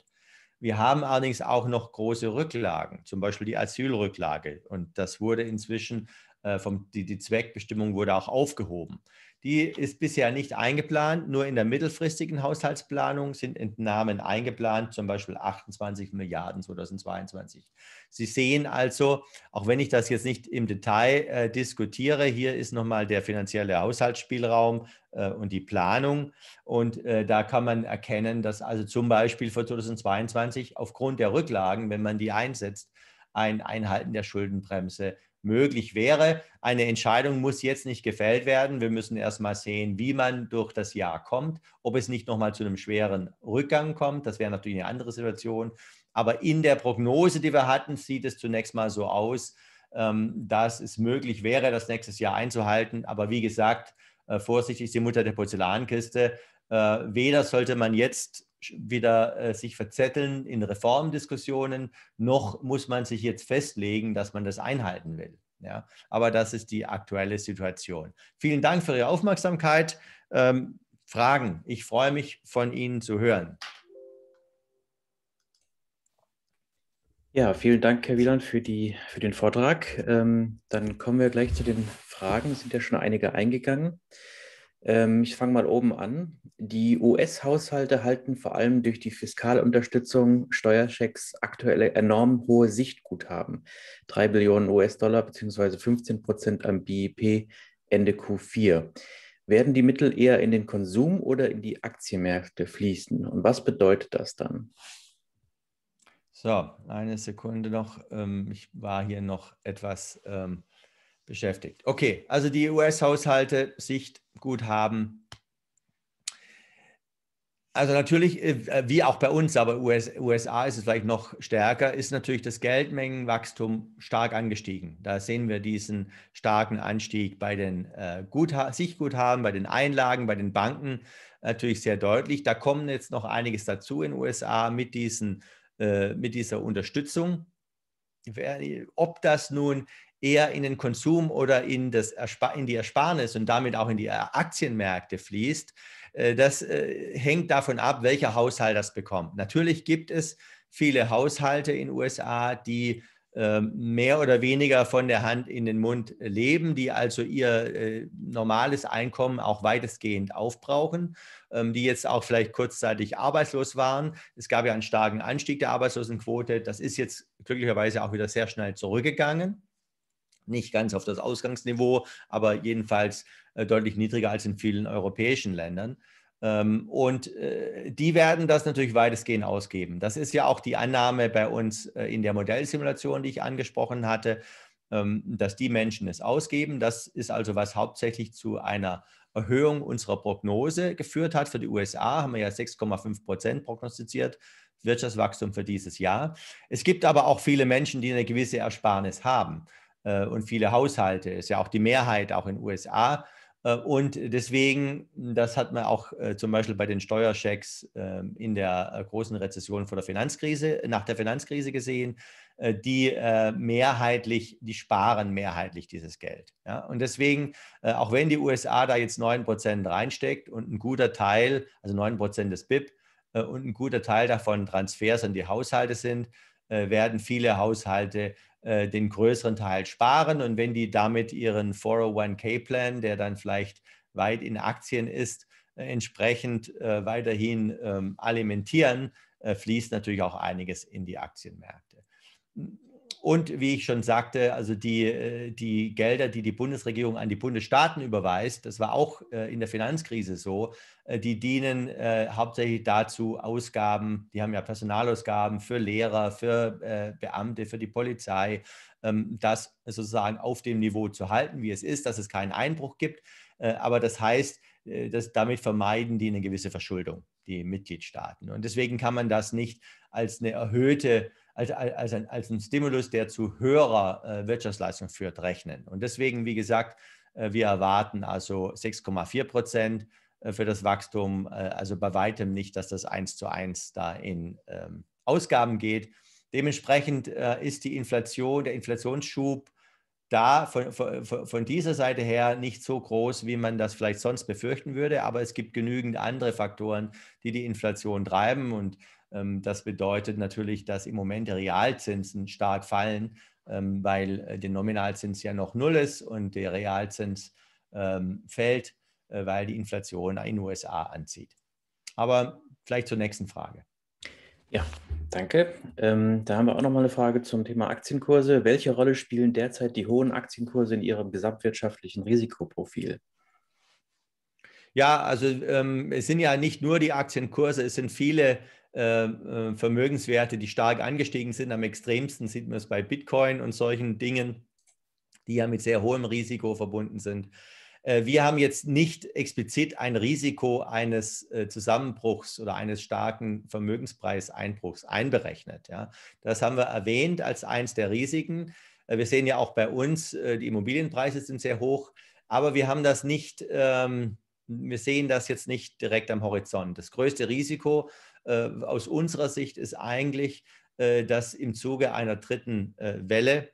Wir haben allerdings auch noch große Rücklagen, zum Beispiel die Asylrücklage. Und das wurde inzwischen äh, vom, die, die Zweckbestimmung wurde auch aufgehoben. Die ist bisher nicht eingeplant, nur in der mittelfristigen Haushaltsplanung sind Entnahmen eingeplant, zum Beispiel 28 Milliarden 2022. Sie sehen also, auch wenn ich das jetzt nicht im Detail äh, diskutiere, hier ist nochmal der finanzielle Haushaltsspielraum äh, und die Planung. Und äh, da kann man erkennen, dass also zum Beispiel für 2022 aufgrund der Rücklagen, wenn man die einsetzt, ein Einhalten der Schuldenbremse möglich wäre. Eine Entscheidung muss jetzt nicht gefällt werden. Wir müssen erstmal sehen, wie man durch das Jahr kommt, ob es nicht nochmal zu einem schweren Rückgang kommt. Das wäre natürlich eine andere Situation. Aber in der Prognose, die wir hatten, sieht es zunächst mal so aus, ähm, dass es möglich wäre, das nächstes Jahr einzuhalten. Aber wie gesagt, äh, vorsichtig ist die Mutter der Porzellankiste. Äh, weder sollte man jetzt wieder äh, sich verzetteln in Reformdiskussionen, noch muss man sich jetzt festlegen, dass man das einhalten will. Ja, aber das ist die aktuelle Situation. Vielen Dank für Ihre Aufmerksamkeit. Ähm, Fragen. Ich freue mich, von Ihnen zu hören.
Ja, vielen Dank, Herr Wieland, für, die, für den Vortrag. Ähm, dann kommen wir gleich zu den Fragen. Es sind ja schon einige eingegangen. Ähm, ich fange mal oben an. Die US-Haushalte halten vor allem durch die Fiskalunterstützung Steuerschecks aktuelle enorm hohe Sichtguthaben. 3 Billionen US-Dollar bzw. 15 Prozent am BIP Ende Q4. Werden die Mittel eher in den Konsum oder in die Aktienmärkte fließen? Und was bedeutet das dann?
So, eine Sekunde noch. Ähm, ich war hier noch etwas ähm, beschäftigt. Okay, also die US-Haushalte Sicht gut haben. Also natürlich, äh, wie auch bei uns, aber US, USA ist es vielleicht noch stärker, ist natürlich das Geldmengenwachstum stark angestiegen. Da sehen wir diesen starken Anstieg bei den äh, Gutha sich bei den Einlagen, bei den Banken natürlich sehr deutlich. Da kommen jetzt noch einiges dazu in den USA mit, diesen, äh, mit dieser Unterstützung. Ob das nun eher in den Konsum oder in, das in die Ersparnis und damit auch in die äh, Aktienmärkte fließt, äh, das äh, hängt davon ab, welcher Haushalt das bekommt. Natürlich gibt es viele Haushalte in den USA, die ähm, mehr oder weniger von der Hand in den Mund leben, die also ihr normales Einkommen auch weitestgehend aufbrauchen, ähm, die jetzt auch vielleicht kurzzeitig arbeitslos waren. Es gab ja einen starken Anstieg der Arbeitslosenquote. Das ist jetzt glücklicherweise auch wieder sehr schnell zurückgegangen nicht ganz auf das Ausgangsniveau, aber jedenfalls äh, deutlich niedriger als in vielen europäischen Ländern. Ähm, und äh, die werden das natürlich weitestgehend ausgeben. Das ist ja auch die Annahme bei uns äh, in der Modellsimulation, die ich angesprochen hatte, ähm, dass die Menschen es ausgeben. Das ist also, was hauptsächlich zu einer Erhöhung unserer Prognose geführt hat. Für die USA haben wir ja 6,5 Prozent prognostiziert. Wirtschaftswachstum für dieses Jahr. Es gibt aber auch viele Menschen, die eine gewisse Ersparnis haben. Äh, und viele Haushalte. Ist ja auch die Mehrheit, auch in den USA. Äh, und deswegen, das hat man auch äh, zum Beispiel bei den Steuerchecks ähm, in der großen Rezession vor der Finanzkrise, nach der Finanzkrise gesehen, die mehrheitlich, die sparen mehrheitlich dieses Geld. Und deswegen, auch wenn die USA da jetzt 9% reinsteckt und ein guter Teil, also 9% des BIP und ein guter Teil davon Transfers an die Haushalte sind, werden viele Haushalte äh, den größeren Teil sparen. Und wenn die damit ihren 401k-Plan, der dann vielleicht weit in Aktien ist, äh, entsprechend äh, weiterhin ähm, alimentieren, äh, fließt natürlich auch einiges in die Aktienmärkte. Und wie ich schon sagte, also die, äh, die Gelder, die die Bundesregierung an die Bundesstaaten überweist, das war auch äh, in der Finanzkrise so, äh, die dienen hauptsächlich dazu, Ausgaben, die haben ja Personalausgaben für Lehrer, für Beamte, für die Polizei, ähm, das sozusagen auf dem Niveau zu halten, wie es ist, dass es keinen Einbruch gibt. aber das heißt, dass damit vermeiden die eine gewisse Verschuldung, die Mitgliedstaaten. Und deswegen kann man das nicht als eine erhöhte als, als, ein, als ein Stimulus, der zu höherer äh, Wirtschaftsleistung führt, rechnen. Und deswegen, wie gesagt, äh, wir erwarten also 6,4 Prozent äh, für das Wachstum, äh, also bei weitem nicht, dass das eins zu eins da in ähm, Ausgaben geht. Dementsprechend äh, ist die Inflation, der Inflationsschub da von, von, von, dieser Seite her nicht so groß, wie man das vielleicht sonst befürchten würde. Aber es gibt genügend andere Faktoren, die die Inflation treiben. Und ähm, das bedeutet natürlich, dass im Moment die Realzinsen stark fallen, ähm, weil äh, der Nominalzins ja noch null ist und der Realzins ähm, fällt, äh, weil die Inflation in den USA anzieht. Aber vielleicht zur nächsten Frage. Ja, danke. Ähm, da haben wir
auch nochmal eine Frage zum Thema Aktienkurse. Welche Rolle spielen derzeit die hohen Aktienkurse in Ihrem gesamtwirtschaftlichen Risikoprofil?
Ja, also ähm, es sind ja nicht nur die Aktienkurse, es sind viele äh, äh, Vermögenswerte, die stark angestiegen sind. Am extremsten sieht man es bei Bitcoin und solchen Dingen, die ja mit sehr hohem Risiko verbunden sind. Äh, wir haben jetzt nicht explizit ein Risiko eines Zusammenbruchs oder eines starken Vermögenspreiseinbruchs einberechnet. Das haben wir erwähnt als eines der Risiken. Wir sehen ja auch bei uns, die Immobilienpreise sind sehr hoch, aber wir haben das nicht ähm, wir sehen das jetzt nicht direkt am Horizont. Das größte Risiko äh, aus unserer Sicht ist eigentlich, äh, dass im Zuge einer dritten äh, Welle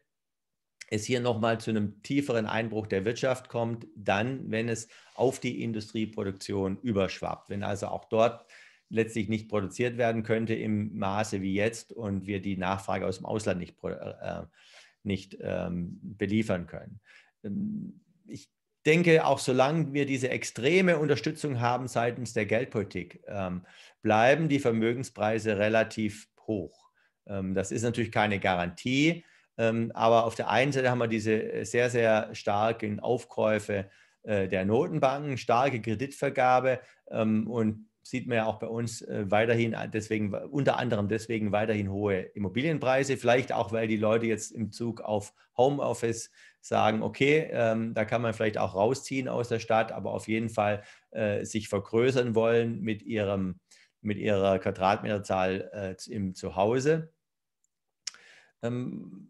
es hier nochmal zu einem tieferen Einbruch der Wirtschaft kommt, dann, wenn es auf die Industrieproduktion überschwappt, wenn also auch dort letztlich nicht produziert werden könnte im Maße wie jetzt und wir die Nachfrage aus dem Ausland nicht, äh, äh, nicht ähm, beliefern können. Ähm, ich denke, auch solange wir diese extreme Unterstützung haben seitens der Geldpolitik, ähm, bleiben die Vermögenspreise relativ hoch. Ähm, das ist natürlich keine Garantie, ähm, aber auf der einen Seite haben wir diese äh, sehr, sehr starken Aufkäufe äh, der Notenbanken, starke Kreditvergabe ähm, und sieht man ja auch bei uns äh, weiterhin, äh, deswegen, äh, unter anderem deswegen weiterhin hohe Immobilienpreise. Vielleicht auch, weil die Leute jetzt im Zug auf Homeoffice sagen, okay, ähm, da kann man vielleicht auch rausziehen aus der Stadt, aber auf jeden Fall äh, sich vergrößern wollen mit, ihrem, mit ihrer Quadratmeterzahl äh, im Zuhause. Ähm,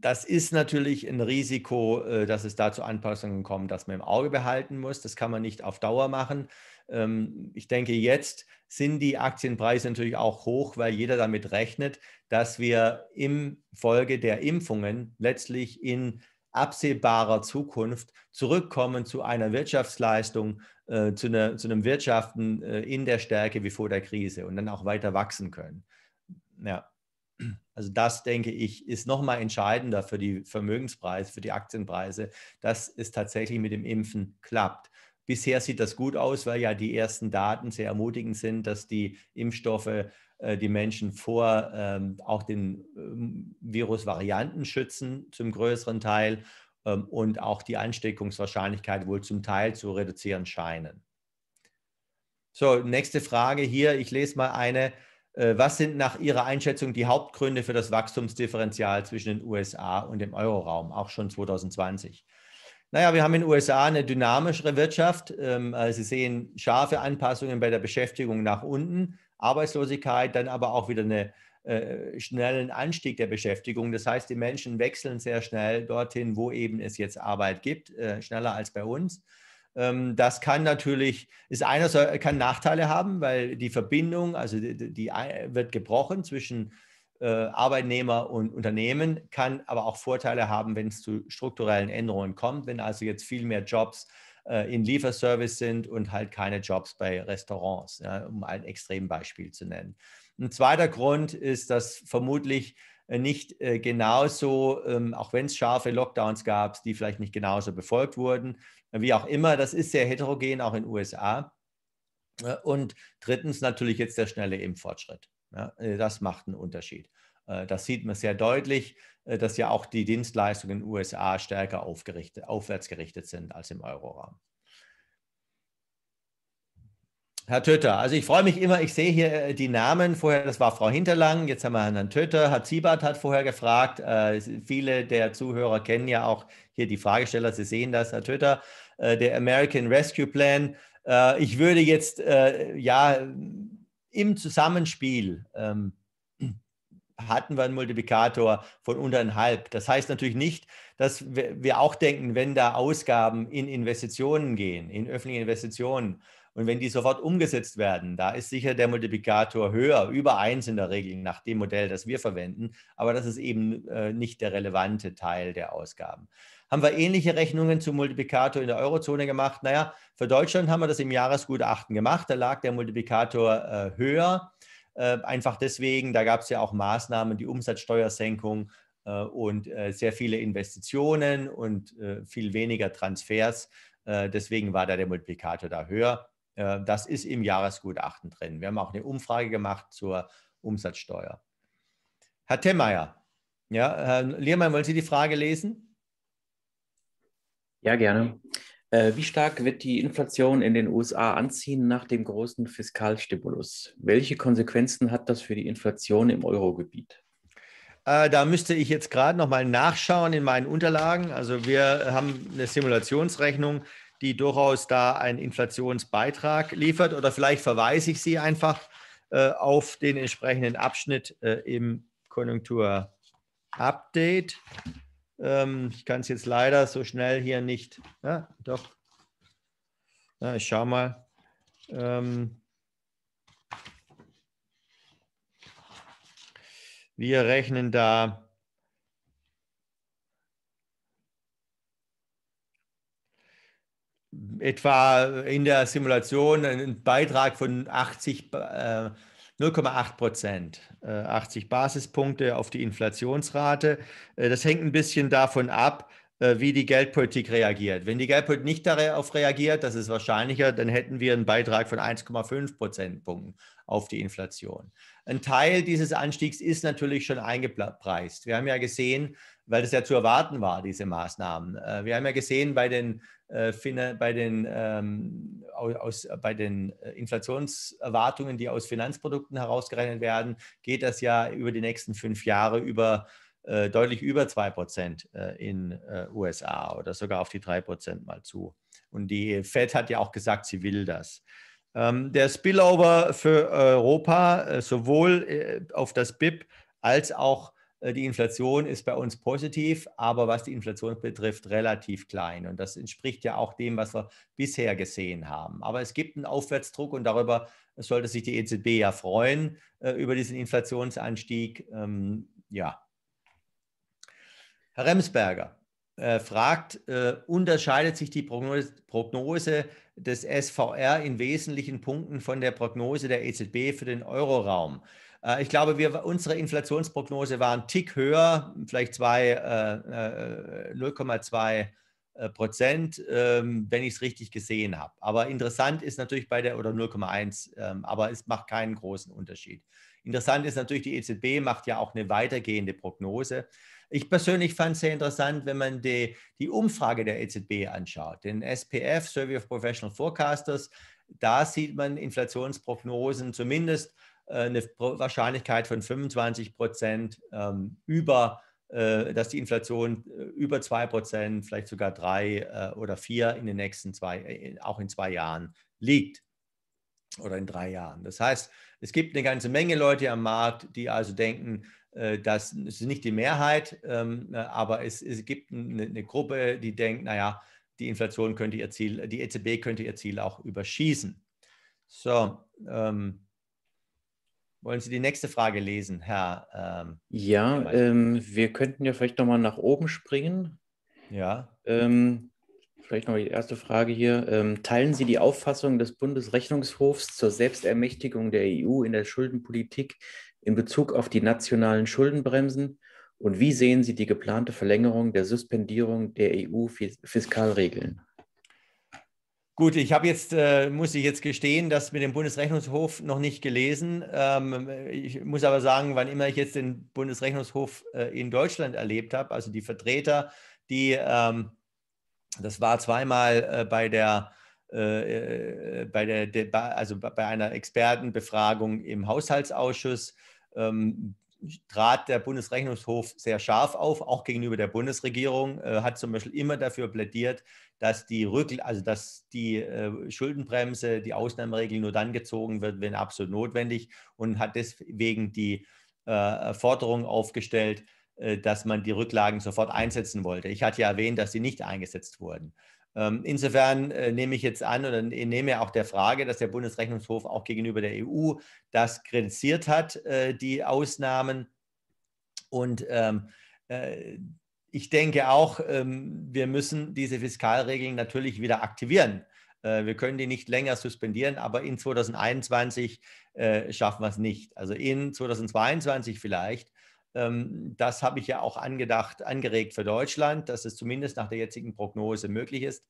das ist natürlich ein Risiko, dass es da zu Anpassungen kommt, das man im Auge behalten muss. Das kann man nicht auf Dauer machen. Ähm, ich denke, jetzt sind die Aktienpreise natürlich auch hoch, weil jeder damit rechnet, dass wir im Folge der Impfungen letztlich in absehbarer Zukunft zurückkommen zu einer Wirtschaftsleistung, äh, zu, einer, zu, einem Wirtschaften äh, in der Stärke wie vor der Krise und dann auch weiter wachsen können. Ja. Also das, denke ich, ist nochmal entscheidender für die Vermögenspreise, für die Aktienpreise, dass es tatsächlich mit dem Impfen klappt. Bisher sieht das gut aus, weil ja die ersten Daten sehr ermutigend sind, dass die Impfstoffe äh, die Menschen vor ähm, auch den ähm, Virusvarianten schützen zum größeren Teil ähm, und auch die Ansteckungswahrscheinlichkeit wohl zum Teil zu reduzieren scheinen. So, nächste Frage hier. Ich lese mal eine. Äh, was sind nach Ihrer Einschätzung die Hauptgründe für das Wachstumsdifferenzial zwischen den USA und dem Euroraum, auch schon 2020? Naja, wir haben in den USA eine dynamischere Wirtschaft. Ähm, also Sie sehen scharfe Anpassungen bei der Beschäftigung nach unten, Arbeitslosigkeit, dann aber auch wieder einen äh, schnellen Anstieg der Beschäftigung. Das heißt, die Menschen wechseln sehr schnell dorthin, wo eben es jetzt Arbeit gibt, äh, schneller als bei uns. Ähm, das kann natürlich, ist einer, kann Nachteile haben, weil die Verbindung, also die, die äh, wird gebrochen zwischen äh, Arbeitnehmer und Unternehmen, kann aber auch Vorteile haben, wenn es zu strukturellen Änderungen kommt, wenn also jetzt viel mehr Jobs äh, in Lieferservice sind und halt keine Jobs bei Restaurants, ja, um ein Extrembeispiel zu nennen. Ein zweiter Grund ist, dass vermutlich äh, nicht genauso, ähm, auch wenn es scharfe Lockdowns gab, die vielleicht nicht genauso befolgt wurden, wie auch immer. Das ist sehr heterogen, auch in den USA. Und drittens natürlich jetzt der schnelle Impffortschritt. Ja, ne? äh, das macht einen Unterschied. Äh, das sieht man sehr deutlich, äh, dass ja auch die Dienstleistungen in den USA stärker aufwärts gerichtet sind als im Euroraum. Herr Tötter, also ich freue mich immer, ich sehe hier die Namen. Vorher, das war Frau Hinterlang, jetzt haben wir Herrn Tötter. Herr Ziebert hat vorher gefragt. viele der Zuhörer kennen ja auch hier die Fragesteller, Sie sehen das, Herr Tötter, der American Rescue Plan. ich würde jetzt, ja, im Zusammenspiel ähm, hatten wir einen Multiplikator von unterhalb. Das heißt natürlich nicht, dass wir auch denken, wenn da Ausgaben in Investitionen gehen, in öffentliche Investitionen, und wenn die sofort umgesetzt werden, da ist sicher der Multiplikator höher, über eins in der Regel nach dem Modell, das wir verwenden. Aber das ist eben äh, nicht der relevante Teil der Ausgaben. Haben wir ähnliche Rechnungen zum Multiplikator in der Eurozone gemacht? Naja, für Deutschland haben wir das im Jahresgutachten gemacht. Da lag der Multiplikator äh, höher. Äh, einfach deswegen, da gab es ja auch Maßnahmen, die Umsatzsteuersenkung äh, und äh, sehr viele Investitionen und äh, viel weniger Transfers. Deswegen war da der Multiplikator da höher. Äh, das ist im Jahresgutachten drin. Wir haben auch eine Umfrage gemacht zur Umsatzsteuer. Herr Temmeyer, ja, Herr Liermann, wollen Sie die Frage lesen?
Ja, gerne. Äh, wie stark wird die Inflation in den USA anziehen nach dem großen Fiskalstimulus? Welche Konsequenzen hat das für die Inflation im Eurogebiet?
Äh, da müsste ich jetzt gerade nochmal nachschauen in meinen Unterlagen. Also wir haben eine Simulationsrechnung die durchaus da einen Inflationsbeitrag liefert. Oder vielleicht verweise ich Sie einfach äh, auf den entsprechenden Abschnitt äh, im Konjunktur-Update. Ähm, ich kann es jetzt leider so schnell hier nicht. Ja, doch. Ja, ich schaue mal. Ähm, wir rechnen da etwa in der Simulation einen Beitrag von 80, äh, 0,8 Prozent, äh, 80 Basispunkte auf die Inflationsrate. Äh, das hängt ein bisschen davon ab, äh, wie die Geldpolitik reagiert. Wenn die Geldpolitik nicht darauf reagiert, das ist wahrscheinlicher, dann hätten wir einen Beitrag von 1,5 Prozentpunkten auf die Inflation. Ein Teil dieses Anstiegs ist natürlich schon eingepreist. Wir haben ja gesehen, weil das ja zu erwarten war, diese Maßnahmen. Äh, wir haben ja gesehen bei den, äh, bei den, ähm, aus, äh, bei den Inflationserwartungen, die aus Finanzprodukten herausgerechnet werden, geht das ja über die nächsten fünf Jahre über äh, deutlich über 2 äh, in äh, USA oder sogar auf die 3 mal zu. Und die Fed hat ja auch gesagt, sie will das. Ähm, der Spillover für Europa, sowohl auf das BIP als auch äh, die Inflation ist bei uns positiv, aber was die Inflation betrifft, relativ klein. Und das entspricht ja auch dem, was wir bisher gesehen haben. Aber es gibt einen Aufwärtsdruck und darüber sollte sich die EZB ja freuen, äh, über diesen Inflationsanstieg. Ähm, ja. Herr Remsberger äh, fragt, äh, unterscheidet sich die Prognose, Prognose des SVR in wesentlichen Punkten von der Prognose der EZB für den Euroraum? Äh, ich glaube, wir, unsere Inflationsprognose war ein Tick höher, vielleicht 0,2 äh, äh, Prozent, ähm, wenn ich es richtig gesehen habe. Aber interessant ist natürlich bei der, oder 0,1, ähm, aber es macht keinen großen Unterschied. Interessant ist natürlich, die EZB macht ja auch eine weitergehende Prognose. Ich persönlich fand es sehr interessant, wenn man die, die Umfrage der EZB anschaut, den SPF, Survey of Professional Forecasters. Da sieht man Inflationsprognosen zumindest äh, eine Wahrscheinlichkeit von 25 Prozent ähm, über, äh, dass die Inflation äh, über 2 Prozent, vielleicht sogar 3 äh, oder 4 in den nächsten zwei, äh, auch in zwei Jahren liegt oder in drei Jahren. Das heißt, es gibt eine ganze Menge Leute am Markt, die also denken, äh, dass es nicht die Mehrheit, ähm, aber es, es gibt eine, eine, Gruppe, die denkt, naja, die Inflation könnte ihr Ziel, die EZB könnte ihr Ziel auch überschießen. So, ähm, wollen Sie die nächste Frage lesen, Herr? Ähm, ja, ähm, wir könnten ja vielleicht nochmal nach oben springen. Ja. Ähm,
vielleicht noch die erste Frage hier. Ähm, teilen Sie die Auffassung des Bundesrechnungshofs zur Selbstermächtigung der EU in der Schuldenpolitik in Bezug auf die nationalen Schuldenbremsen? Und wie sehen Sie die geplante Verlängerung der Suspendierung der EU-Fiskalregeln?
Gut, ich habe jetzt, äh, muss ich jetzt gestehen, das mit dem Bundesrechnungshof noch nicht gelesen. Ähm, ich muss aber sagen, wann immer ich jetzt den Bundesrechnungshof äh, in Deutschland erlebt habe, also die Vertreter, die, ähm, das war zweimal äh, bei der, äh, äh, bei der, also bei einer Expertenbefragung im Haushaltsausschuss, ähm, trat der Bundesrechnungshof sehr scharf auf, auch gegenüber der Bundesregierung, äh, hat zum Beispiel immer dafür plädiert, dass die Rückl also dass die äh, Schuldenbremse, die Ausnahmeregel nur dann gezogen wird, wenn absolut notwendig und hat deswegen die äh, Forderung aufgestellt, äh, dass man die Rücklagen sofort einsetzen wollte. Ich hatte ja erwähnt, dass sie nicht eingesetzt wurden. Ähm, insofern äh, nehme ich jetzt an oder nehme auch der Frage, dass der Bundesrechnungshof auch gegenüber der EU das kritisiert hat, äh, die Ausnahmen. Und ähm, äh, ich denke auch, ähm, wir müssen diese Fiskalregeln natürlich wieder aktivieren. Wir können die nicht länger suspendieren, aber in 2021 schaffen wir es nicht. Also in 2022 vielleicht, ähm, das habe ich ja auch angedacht, angeregt für Deutschland, dass es zumindest nach der jetzigen Prognose möglich ist.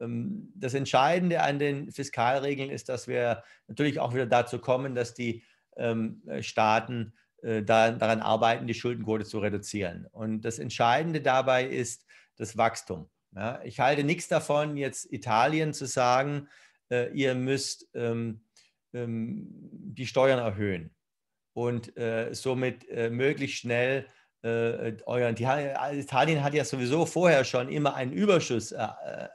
Ähm, das Entscheidende an den Fiskalregeln ist, dass wir natürlich auch wieder dazu kommen, dass die ähm, äh, Staaten äh, daran arbeiten, die Schuldenquote zu reduzieren. Und das Entscheidende dabei ist das Wachstum. ich halte nichts davon, jetzt Italien zu sagen, äh, ihr müsst die Steuern erhöhen und äh, somit äh, möglichst schnell äh, euren. Italien äh, hat ja sowieso vorher schon immer einen Überschuss äh,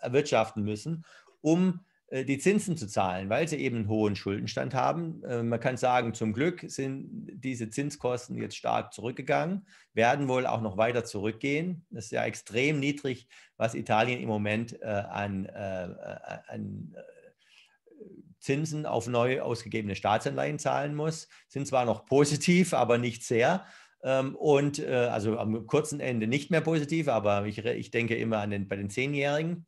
erwirtschaften müssen, um äh, die Zinsen zu zahlen, weil sie eben einen hohen Schuldenstand haben. Man kann sagen, zum Glück sind diese Zinskosten jetzt stark zurückgegangen, werden wohl auch noch weiter zurückgehen. Das ist ja extrem niedrig, was Italien im Moment an, an Zinsen auf neu ausgegebene Staatsanleihen zahlen muss, sind zwar noch positiv, aber nicht sehr. Ähm, und äh, also am kurzen Ende nicht mehr positiv, aber ich, ich denke immer an den, bei den Zehnjährigen.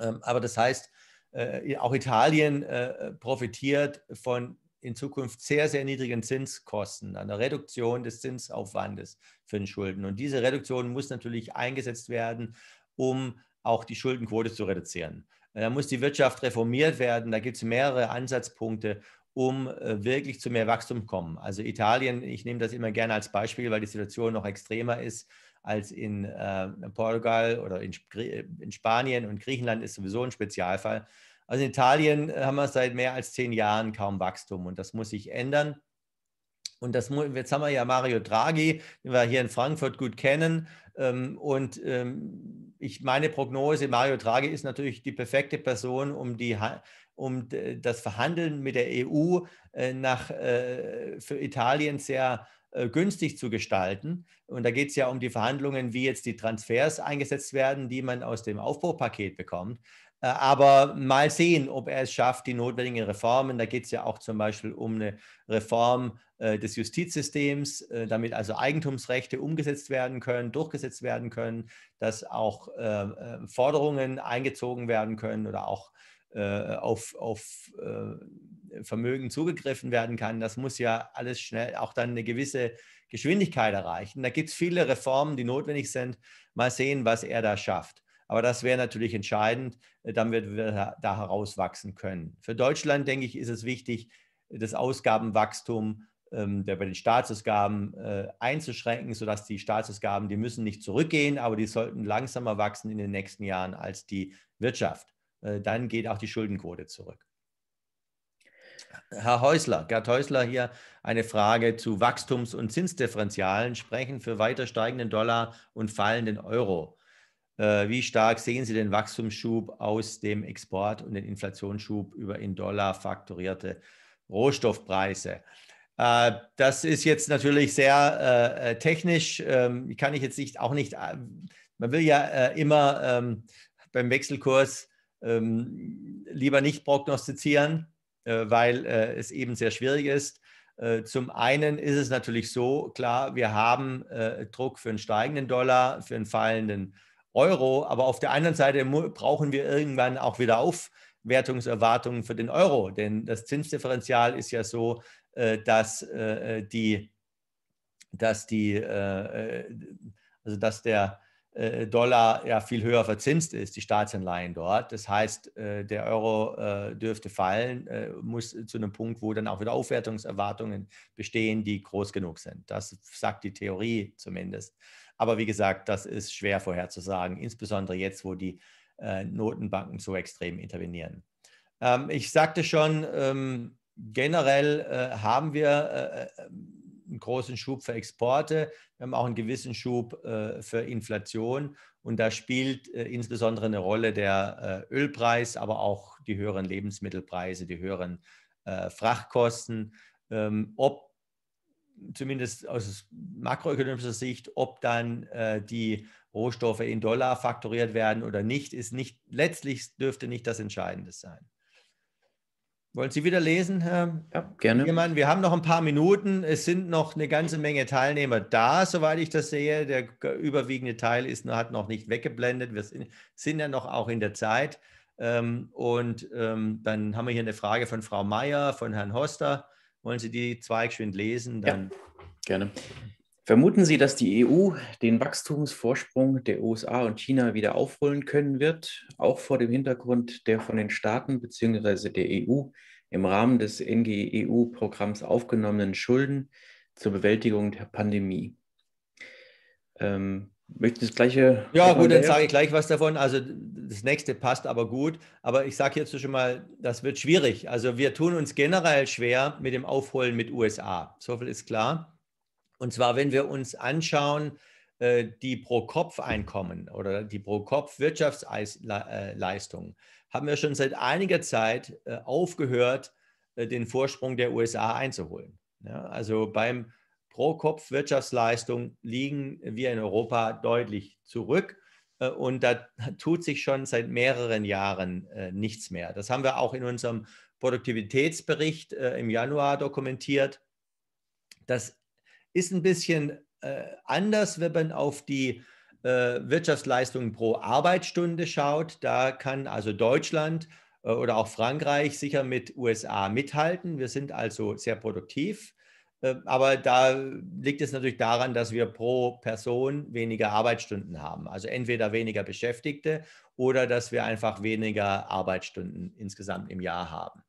Ähm, aber das heißt, äh, auch Italien äh, profitiert von in Zukunft sehr, sehr niedrigen Zinskosten, einer Reduktion des Zinsaufwandes für den Schulden. Und diese Reduktion muss natürlich eingesetzt werden, um auch die Schuldenquote zu reduzieren. Da muss die Wirtschaft reformiert werden. Da gibt es mehrere Ansatzpunkte, um äh, wirklich zu mehr Wachstum zu kommen. Also Italien, ich nehme das immer gerne als Beispiel, weil die Situation noch extremer ist als in äh, Portugal oder in, in, Spanien und Griechenland ist sowieso ein Spezialfall. Also in Italien haben wir seit mehr als zehn Jahren kaum Wachstum und das muss sich ändern. Und das, jetzt haben wir ja Mario Draghi, den wir hier in Frankfurt gut kennen. Ähm, und ähm, ich, meine Prognose, Mario Draghi ist natürlich die perfekte Person, um, die, um das Verhandeln mit der EU äh, nach, äh, für Italien sehr äh, günstig zu gestalten. Und da geht es ja um die Verhandlungen, wie jetzt die Transfers eingesetzt werden, die man aus dem Aufbaupaket bekommt. Äh, aber mal sehen, ob er es schafft, die notwendigen Reformen, da geht es ja auch zum Beispiel um eine Reform äh, des Justizsystems, äh, damit also Eigentumsrechte umgesetzt werden können, durchgesetzt werden können, dass auch Forderungen eingezogen werden können oder auch auf, auf Vermögen zugegriffen werden kann. Das muss ja alles schnell auch dann eine gewisse Geschwindigkeit erreichen. Da gibt es viele Reformen, die notwendig sind. Mal sehen, was er da schafft. Aber das wäre natürlich entscheidend, äh, damit wir da herauswachsen können. Für Deutschland, denke ich, ist es wichtig, das Ausgabenwachstum ähm, der bei den Staatsausgaben äh, einzuschränken, sodass die Staatsausgaben, die müssen nicht zurückgehen, aber die sollten langsamer wachsen in den nächsten Jahren als die Wirtschaft. Äh, dann geht auch die Schuldenquote zurück. Herr Häusler, Gerd Häusler hier eine Frage zu Wachstums- und Zinsdifferenzialen sprechen für weiter steigenden Dollar und fallenden Euro. Äh, wie stark sehen Sie den Wachstumsschub aus dem Export und den Inflationsschub über in Dollar faktorierte Rohstoffpreise? Äh, das ist jetzt natürlich sehr äh, technisch. Ähm, kann ich jetzt nicht, auch nicht, man will ja immer ähm, beim Wechselkurs ähm, lieber nicht prognostizieren, weil es eben sehr schwierig ist. Zum einen ist es natürlich so, klar, wir haben Druck für einen steigenden Dollar, für einen fallenden Dollar. Euro. Aber auf der anderen Seite brauchen wir irgendwann auch wieder Aufwertungserwartungen für den Euro, denn das Zinsdifferenzial ist ja so, äh, dass äh, äh, die, dass die, also dass der Dollar ja viel höher verzinst ist, die Staatsanleihen dort. Das heißt, der Euro dürfte fallen, muss zu einem Punkt, wo dann auch wieder Aufwertungserwartungen bestehen, die groß genug sind. Das sagt die Theorie zumindest. Aber wie gesagt, das ist schwer vorherzusagen, insbesondere jetzt, wo die äh, Notenbanken so extrem intervenieren. Ähm, ich sagte schon, ähm, generell äh, haben wir äh, äh einen großen Schub für Exporte, wir haben auch einen gewissen Schub äh, für Inflation und da spielt äh, insbesondere eine Rolle der Ölpreis, aber auch die höheren Lebensmittelpreise, die höheren Frachtkosten. Ähm, ob zumindest aus makroökonomischer Sicht, ob dann äh, die Rohstoffe in Dollar faktoriert werden oder nicht, ist nicht letztlich dürfte nicht das Entscheidende sein. Wollen Sie wieder lesen, Herr? Ja, gerne. Mann? Wir haben noch ein paar Minuten. Es sind noch eine ganze Menge Teilnehmer da, soweit ich das sehe. Der überwiegende Teil ist, hat noch nicht weggeblendet. Wir sind, ja noch auch in der Zeit. Ähm, und ähm, dann haben wir hier eine Frage von Frau Meier, von Herrn Hoster wollen Sie die zwei geschwind lesen? Dann ja, gerne.
Vermuten Sie, dass die EU den Wachstumsvorsprung der USA und China wieder aufholen können wird, auch vor dem Hintergrund der von den Staaten bzw. der EU im Rahmen des NGEU-Programms aufgenommenen Schulden zur Bewältigung der Pandemie? Ähm, Möchte das gleiche? Ja, gut, dann sage
ich gleich was davon. Also das nächste passt aber gut. Aber ich sage jetzt schon mal, das wird schwierig. Also wir tun uns generell schwer mit dem Aufholen mit USA. So viel ist klar. Und zwar, wenn wir uns anschauen, äh, die Pro-Kopf-Einkommen oder die Pro-Kopf-Wirtschaftsleistung, haben wir schon seit einiger Zeit äh, aufgehört, äh, den Vorsprung der USA einzuholen. Ja, also beim pro Kopf Wirtschaftsleistung liegen wir in Europa deutlich zurück. Äh, und da tut sich schon seit mehreren Jahren äh, nichts mehr. Das haben wir auch in unserem Produktivitätsbericht äh, im Januar dokumentiert. Das ist ein bisschen anders, wenn man auf die Wirtschaftsleistung pro Arbeitsstunde schaut. Da kann also Deutschland oder auch Frankreich sicher mit USA mithalten. Wir sind also sehr produktiv ähm, aber da liegt es natürlich daran, dass wir pro Person weniger Arbeitsstunden haben. Also entweder weniger Beschäftigte oder dass wir einfach weniger Arbeitsstunden insgesamt im Jahr haben.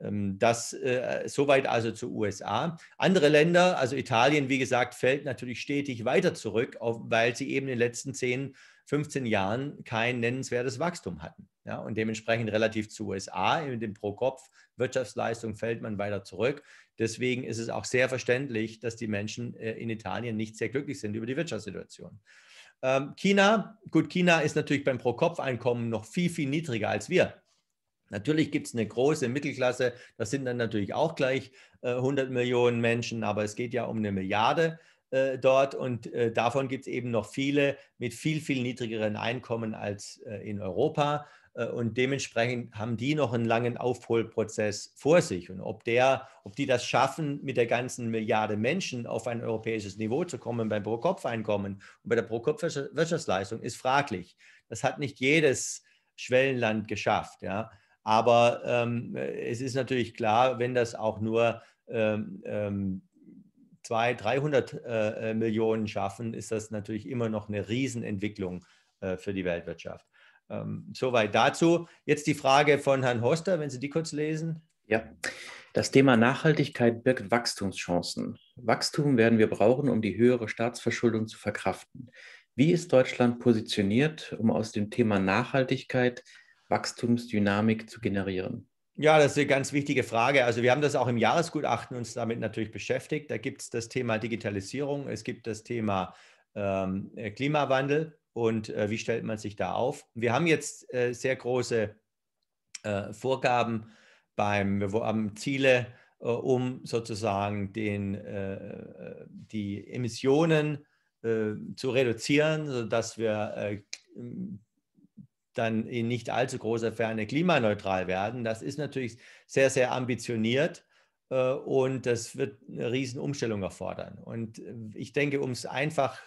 Ähm, das äh, soweit also zu USA. Andere Länder, also Italien, wie gesagt, fällt natürlich stetig weiter zurück, weil sie eben in den letzten 10, 15 Jahren kein nennenswertes Wachstum hatten. Ja, und dementsprechend relativ zu USA, in dem Pro-Kopf-Wirtschaftsleistung fällt man weiter zurück. Deswegen ist es auch sehr verständlich, dass die Menschen äh, in Italien nicht sehr glücklich sind über die Wirtschaftssituation. Ähm, China, gut, China ist natürlich beim Pro-Kopf-Einkommen noch viel, viel niedriger als wir. Natürlich gibt es eine große Mittelklasse, das sind dann natürlich auch gleich 100 äh, Millionen Menschen, aber es geht ja um eine Milliarde äh, dort und davon gibt es eben noch viele mit viel, viel niedrigeren Einkommen als in Europa. Äh, und dementsprechend haben die noch einen langen Aufholprozess vor sich. Und ob, der, ob die das schaffen, mit der ganzen Milliarde Menschen auf ein europäisches Niveau zu kommen beim Pro-Kopf-Einkommen und bei der Pro-Kopf-Wirtschaftsleistung, ist fraglich. Das hat nicht jedes Schwellenland geschafft. Ja. Aber ähm, es ist natürlich klar, wenn das auch nur ähm, 200, ähm, 300 äh, Millionen schaffen, ist das natürlich immer noch eine Riesenentwicklung äh, für die Weltwirtschaft. Ähm, soweit dazu. Jetzt die Frage von Herrn Hoster, wenn Sie die kurz lesen. Ja,
das Thema Nachhaltigkeit birgt Wachstumschancen. Wachstum werden wir brauchen, um die höhere Staatsverschuldung zu verkraften. Wie ist Deutschland positioniert, um aus dem Thema Nachhaltigkeit Wachstumsdynamik zu generieren?
Ja, das ist eine ganz wichtige Frage. Also wir haben das auch im Jahresgutachten uns damit natürlich beschäftigt. Da gibt es das Thema Digitalisierung, es gibt das Thema ähm, Klimawandel und äh, wie stellt man sich da auf. Wir haben jetzt äh, sehr große äh, Vorgaben beim, wir haben Ziele, äh, um sozusagen den, äh, die Emissionen zu reduzieren, sodass wir dann in nicht allzu großer Ferne klimaneutral werden. Das ist natürlich sehr, sehr ambitioniert und das wird eine Riesenumstellung erfordern. Und ich denke, um es einfach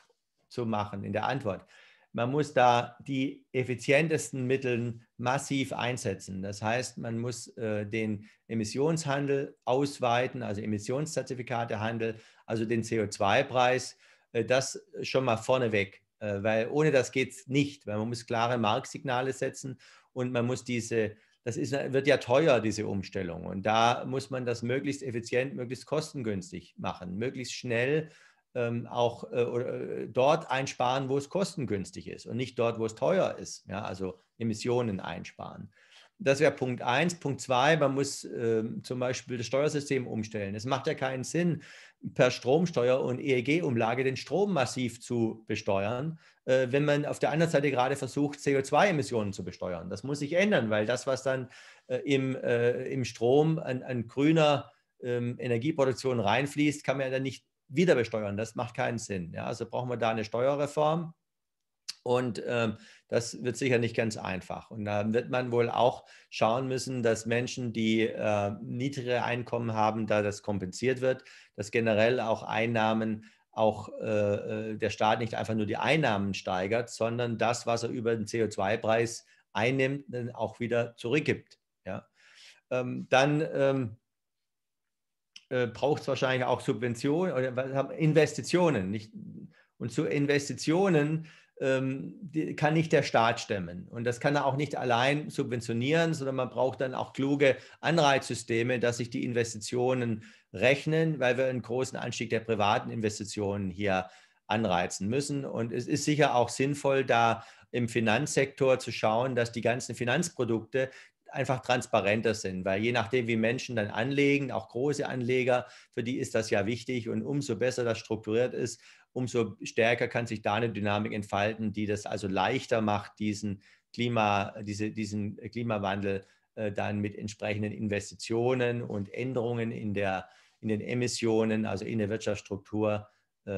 zu machen in der Antwort, man muss da die effizientesten Mittel massiv einsetzen. Das heißt, man muss äh, den Emissionshandel ausweiten, also Emissionszertifikatehandel, also den CO2-Preis, äh, das schon mal vorneweg, äh, weil ohne das geht es nicht, weil man muss klare Marktsignale setzen und man muss diese, das ist, wird ja teuer, diese Umstellung. Und da muss man das möglichst effizient, möglichst kostengünstig machen, möglichst schnell ähm, auch äh, äh, dort einsparen, wo es kostengünstig ist und nicht dort, wo es teuer ist. Ja, also Emissionen einsparen. Das wäre Punkt eins. Punkt zwei, man muss äh, zum Beispiel das Steuersystem umstellen. Es macht ja keinen Sinn, per Stromsteuer und EEG-Umlage den Strom massiv zu besteuern, äh, wenn man auf der anderen Seite gerade versucht, CO2-Emissionen zu besteuern. Das muss sich ändern, weil das, was dann äh, im, äh, im Strom an, an grüner ähm, Energieproduktion reinfließt, kann man ja dann nicht wieder besteuern. Das macht keinen Sinn. Ja? Also brauchen wir da eine Steuerreform. Und ähm, das wird sicher nicht ganz einfach. Und da wird man wohl auch schauen müssen, dass Menschen, die äh, niedrigere Einkommen haben, da das kompensiert wird, dass generell auch Einnahmen, auch äh, äh der Staat nicht einfach nur die Einnahmen steigert, sondern das, was er über den CO2-Preis einnimmt, dann auch wieder zurückgibt. Ja? Ähm, dann ähm, äh, braucht es wahrscheinlich auch Subventionen oder Investitionen. Nicht, und zu Investitionen ähm, die, kann nicht der Staat stemmen. Und das kann er auch nicht allein subventionieren, sondern man braucht dann auch kluge Anreizsysteme, dass sich die Investitionen rechnen, weil wir einen großen Anstieg der privaten Investitionen hier anreizen müssen. Und es ist sicher auch sinnvoll, da im Finanzsektor zu schauen, dass die ganzen Finanzprodukte, einfach transparenter sind, weil je nachdem, wie Menschen dann anlegen, auch große Anleger, für die ist das ja wichtig und umso besser das strukturiert ist, umso stärker kann sich da eine Dynamik entfalten, die das also leichter macht, diesen, Klima, diese, diesen Klimawandel äh, dann mit entsprechenden Investitionen und Änderungen in, der, in den Emissionen, also in der Wirtschaftsstruktur äh,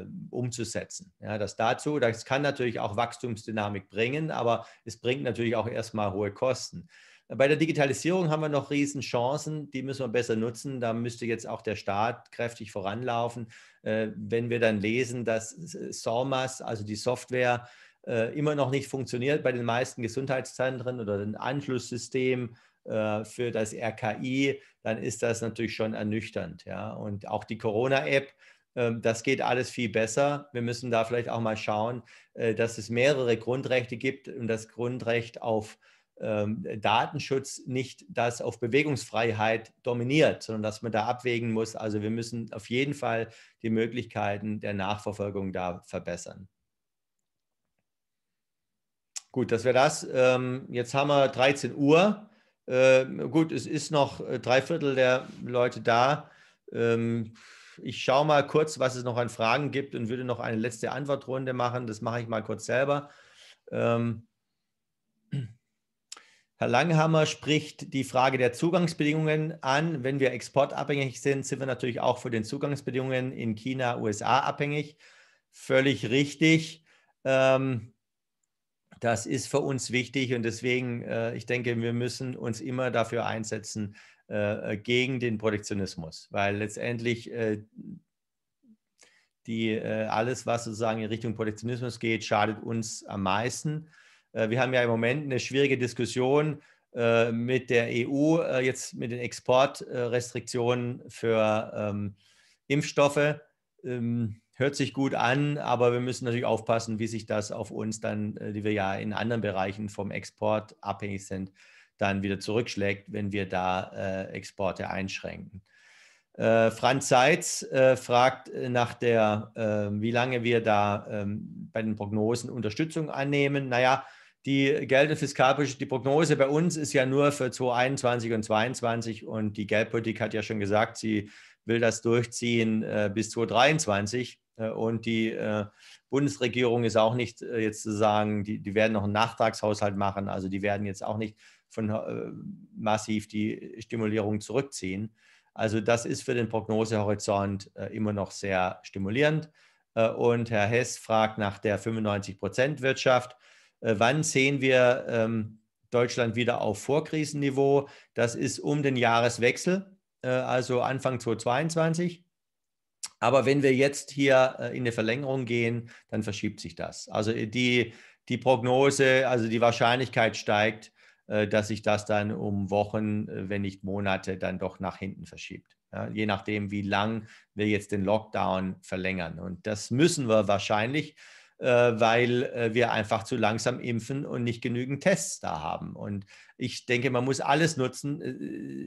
äh, umzusetzen. Ja, das dazu, das kann natürlich auch Wachstumsdynamik bringen, aber es bringt natürlich auch erstmal hohe Kosten. Bei der Digitalisierung haben wir noch Riesenchancen, die müssen wir besser nutzen. Da müsste jetzt auch der Staat kräftig voranlaufen. Äh, wenn wir dann lesen, dass SORMAS, also die Software, äh, immer noch nicht funktioniert bei den meisten Gesundheitszentren oder ein Anschlusssystem äh, für das RKI, dann ist das natürlich schon ernüchternd. Und auch die Corona-App, ähm, das geht alles viel besser. Wir müssen da vielleicht auch mal schauen, dass es mehrere Grundrechte gibt und das Grundrecht auf ähm, Datenschutz nicht das auf Bewegungsfreiheit dominiert, sondern dass man da abwägen muss. Also wir müssen auf jeden Fall die Möglichkeiten der Nachverfolgung da verbessern. Gut, das wäre das. Ähm, jetzt haben wir 13 Uhr. Ähm, gut, es ist noch äh, drei Viertel der Leute da. Ich schaue mal kurz, was es noch an Fragen gibt und würde noch eine letzte Antwortrunde machen. Das mache ich mal kurz selber. Ähm, Herr Langhammer spricht die Frage der Zugangsbedingungen an. Wenn wir exportabhängig sind, sind wir natürlich auch von den Zugangsbedingungen in China, USA abhängig. Völlig richtig. Ähm, das ist für uns wichtig und deswegen, äh, ich denke, wir müssen uns immer dafür einsetzen, äh, äh, gegen den Protektionismus, weil letztendlich die, alles, was sozusagen in Richtung Protektionismus geht, schadet uns am meisten. Äh, wir haben ja im Moment eine schwierige Diskussion äh, mit der EU, äh, jetzt mit den Exportrestriktionen für ähm, Impfstoffe. Ähm, hört sich gut an, aber wir müssen natürlich aufpassen, wie sich das auf uns dann, die wir ja in anderen Bereichen vom Export abhängig sind, dann wieder zurückschlägt, wenn wir da Exporte einschränken. Franz Seitz fragt nach der, wie lange wir da ähm, bei den Prognosen Unterstützung annehmen. Naja, die Geld- und Fiskalpolitik, die Prognose bei uns ist ja nur für 2021 und 2022 und die Geldpolitik hat ja schon gesagt, sie will das durchziehen äh, bis 2023 äh, und die äh, Bundesregierung ist auch nicht äh, jetzt zu sagen, die, die werden noch einen Nachtragshaushalt machen, also die werden jetzt auch nicht von äh, massiv die Stimulierung zurückziehen. Also das ist für den Prognosehorizont immer noch sehr stimulierend. und Herr Hess fragt nach der 95-Prozent-Wirtschaft. Äh, wann sehen wir ähm, Deutschland wieder auf Vorkrisenniveau? Das ist um den Jahreswechsel, äh, also Anfang 2022. Aber wenn wir jetzt hier äh, in eine Verlängerung gehen, dann verschiebt sich das. Also äh, die, die Prognose, also die Wahrscheinlichkeit steigt, äh, dass sich das dann um Wochen, äh, wenn nicht Monate, dann doch nach hinten verschiebt. Ja, je nachdem, wie lang wir jetzt den Lockdown verlängern. Und das müssen wir wahrscheinlich, äh, weil äh, wir einfach zu langsam impfen und nicht genügend Tests da haben. Und ich denke, man muss alles nutzen.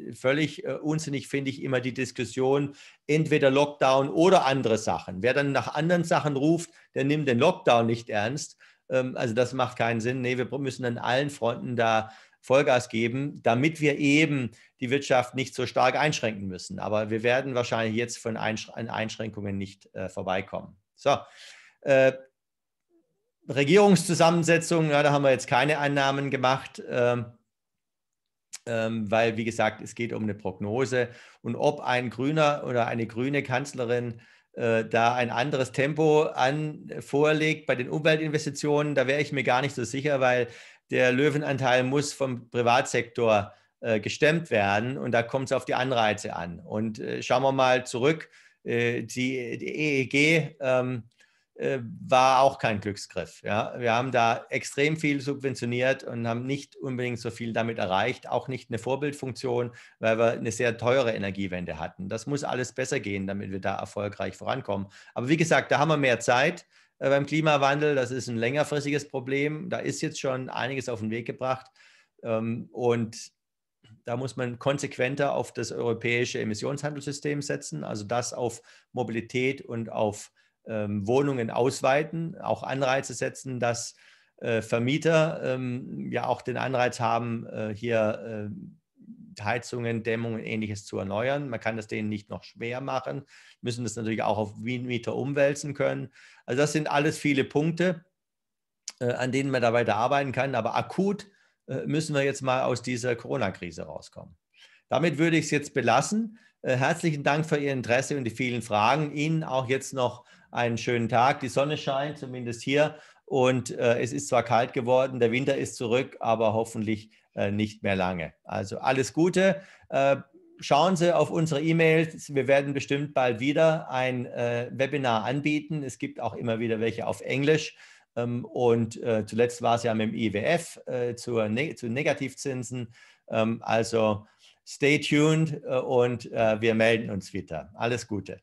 Äh, völlig unsinnig finde ich immer die Diskussion, entweder Lockdown oder andere Sachen. Wer dann nach anderen Sachen ruft, der nimmt den Lockdown nicht ernst. Ähm, also das macht keinen Sinn. Nee, wir müssen an allen Fronten da Vollgas geben, damit wir eben die Wirtschaft nicht so stark einschränken müssen. Aber wir werden wahrscheinlich jetzt von Einschränkungen nicht vorbeikommen. So, Regierungszusammensetzung, ja, da haben wir jetzt keine Annahmen gemacht, ähm, ähm, weil, wie gesagt, es geht um eine Prognose. Und ob ein Grüner oder eine grüne Kanzlerin äh, da ein anderes Tempo an, äh, vorlegt bei den Umweltinvestitionen, da wäre ich mir gar nicht so sicher, weil der Löwenanteil muss vom Privatsektor äh, gestemmt werden und da kommt es auf die Anreize an. Und äh, schauen wir mal zurück, äh, die, die EEG. Ähm, äh, war auch kein Glücksgriff. Ja. Wir haben da extrem viel subventioniert und haben nicht unbedingt so viel damit erreicht, auch nicht eine Vorbildfunktion, weil wir eine sehr teure Energiewende hatten. Das muss alles besser gehen, damit wir da erfolgreich vorankommen. Aber wie gesagt, da haben wir mehr Zeit äh, beim Klimawandel. Das ist ein längerfristiges Problem. Da ist jetzt schon einiges auf den Weg gebracht. Ähm, und da muss man konsequenter auf das europäische Emissionshandelssystem setzen, also das auf Mobilität und auf ähm, Wohnungen ausweiten, auch Anreize setzen, dass äh, Vermieter ähm, ja auch den Anreiz haben, äh, hier äh, Heizungen, Dämmungen, ähnliches zu erneuern. Man kann das denen nicht noch schwer machen, müssen das natürlich auch auf Mieter umwälzen können. Also das sind alles viele Punkte, an denen man da weiter arbeiten kann. Aber akut müssen wir jetzt mal aus dieser Corona-Krise rauskommen. Damit würde ich es jetzt belassen. Herzlichen Dank für Ihr Interesse und die vielen Fragen. Ihnen auch jetzt noch einen schönen Tag. Die Sonne scheint, zumindest hier. Und äh, es ist zwar kalt geworden, der Winter ist zurück, aber hoffentlich äh, nicht mehr lange. Also alles Gute. Äh, schauen Sie auf unsere E-Mails. Wir werden bestimmt bald wieder ein äh, Webinar anbieten. Es gibt auch immer wieder welche auf Englisch. Ähm, und äh, zuletzt war es ja mit dem IWF äh, zur ne zu Negativzinsen. Ähm, also stay tuned und wir melden uns wieder. Alles Gute.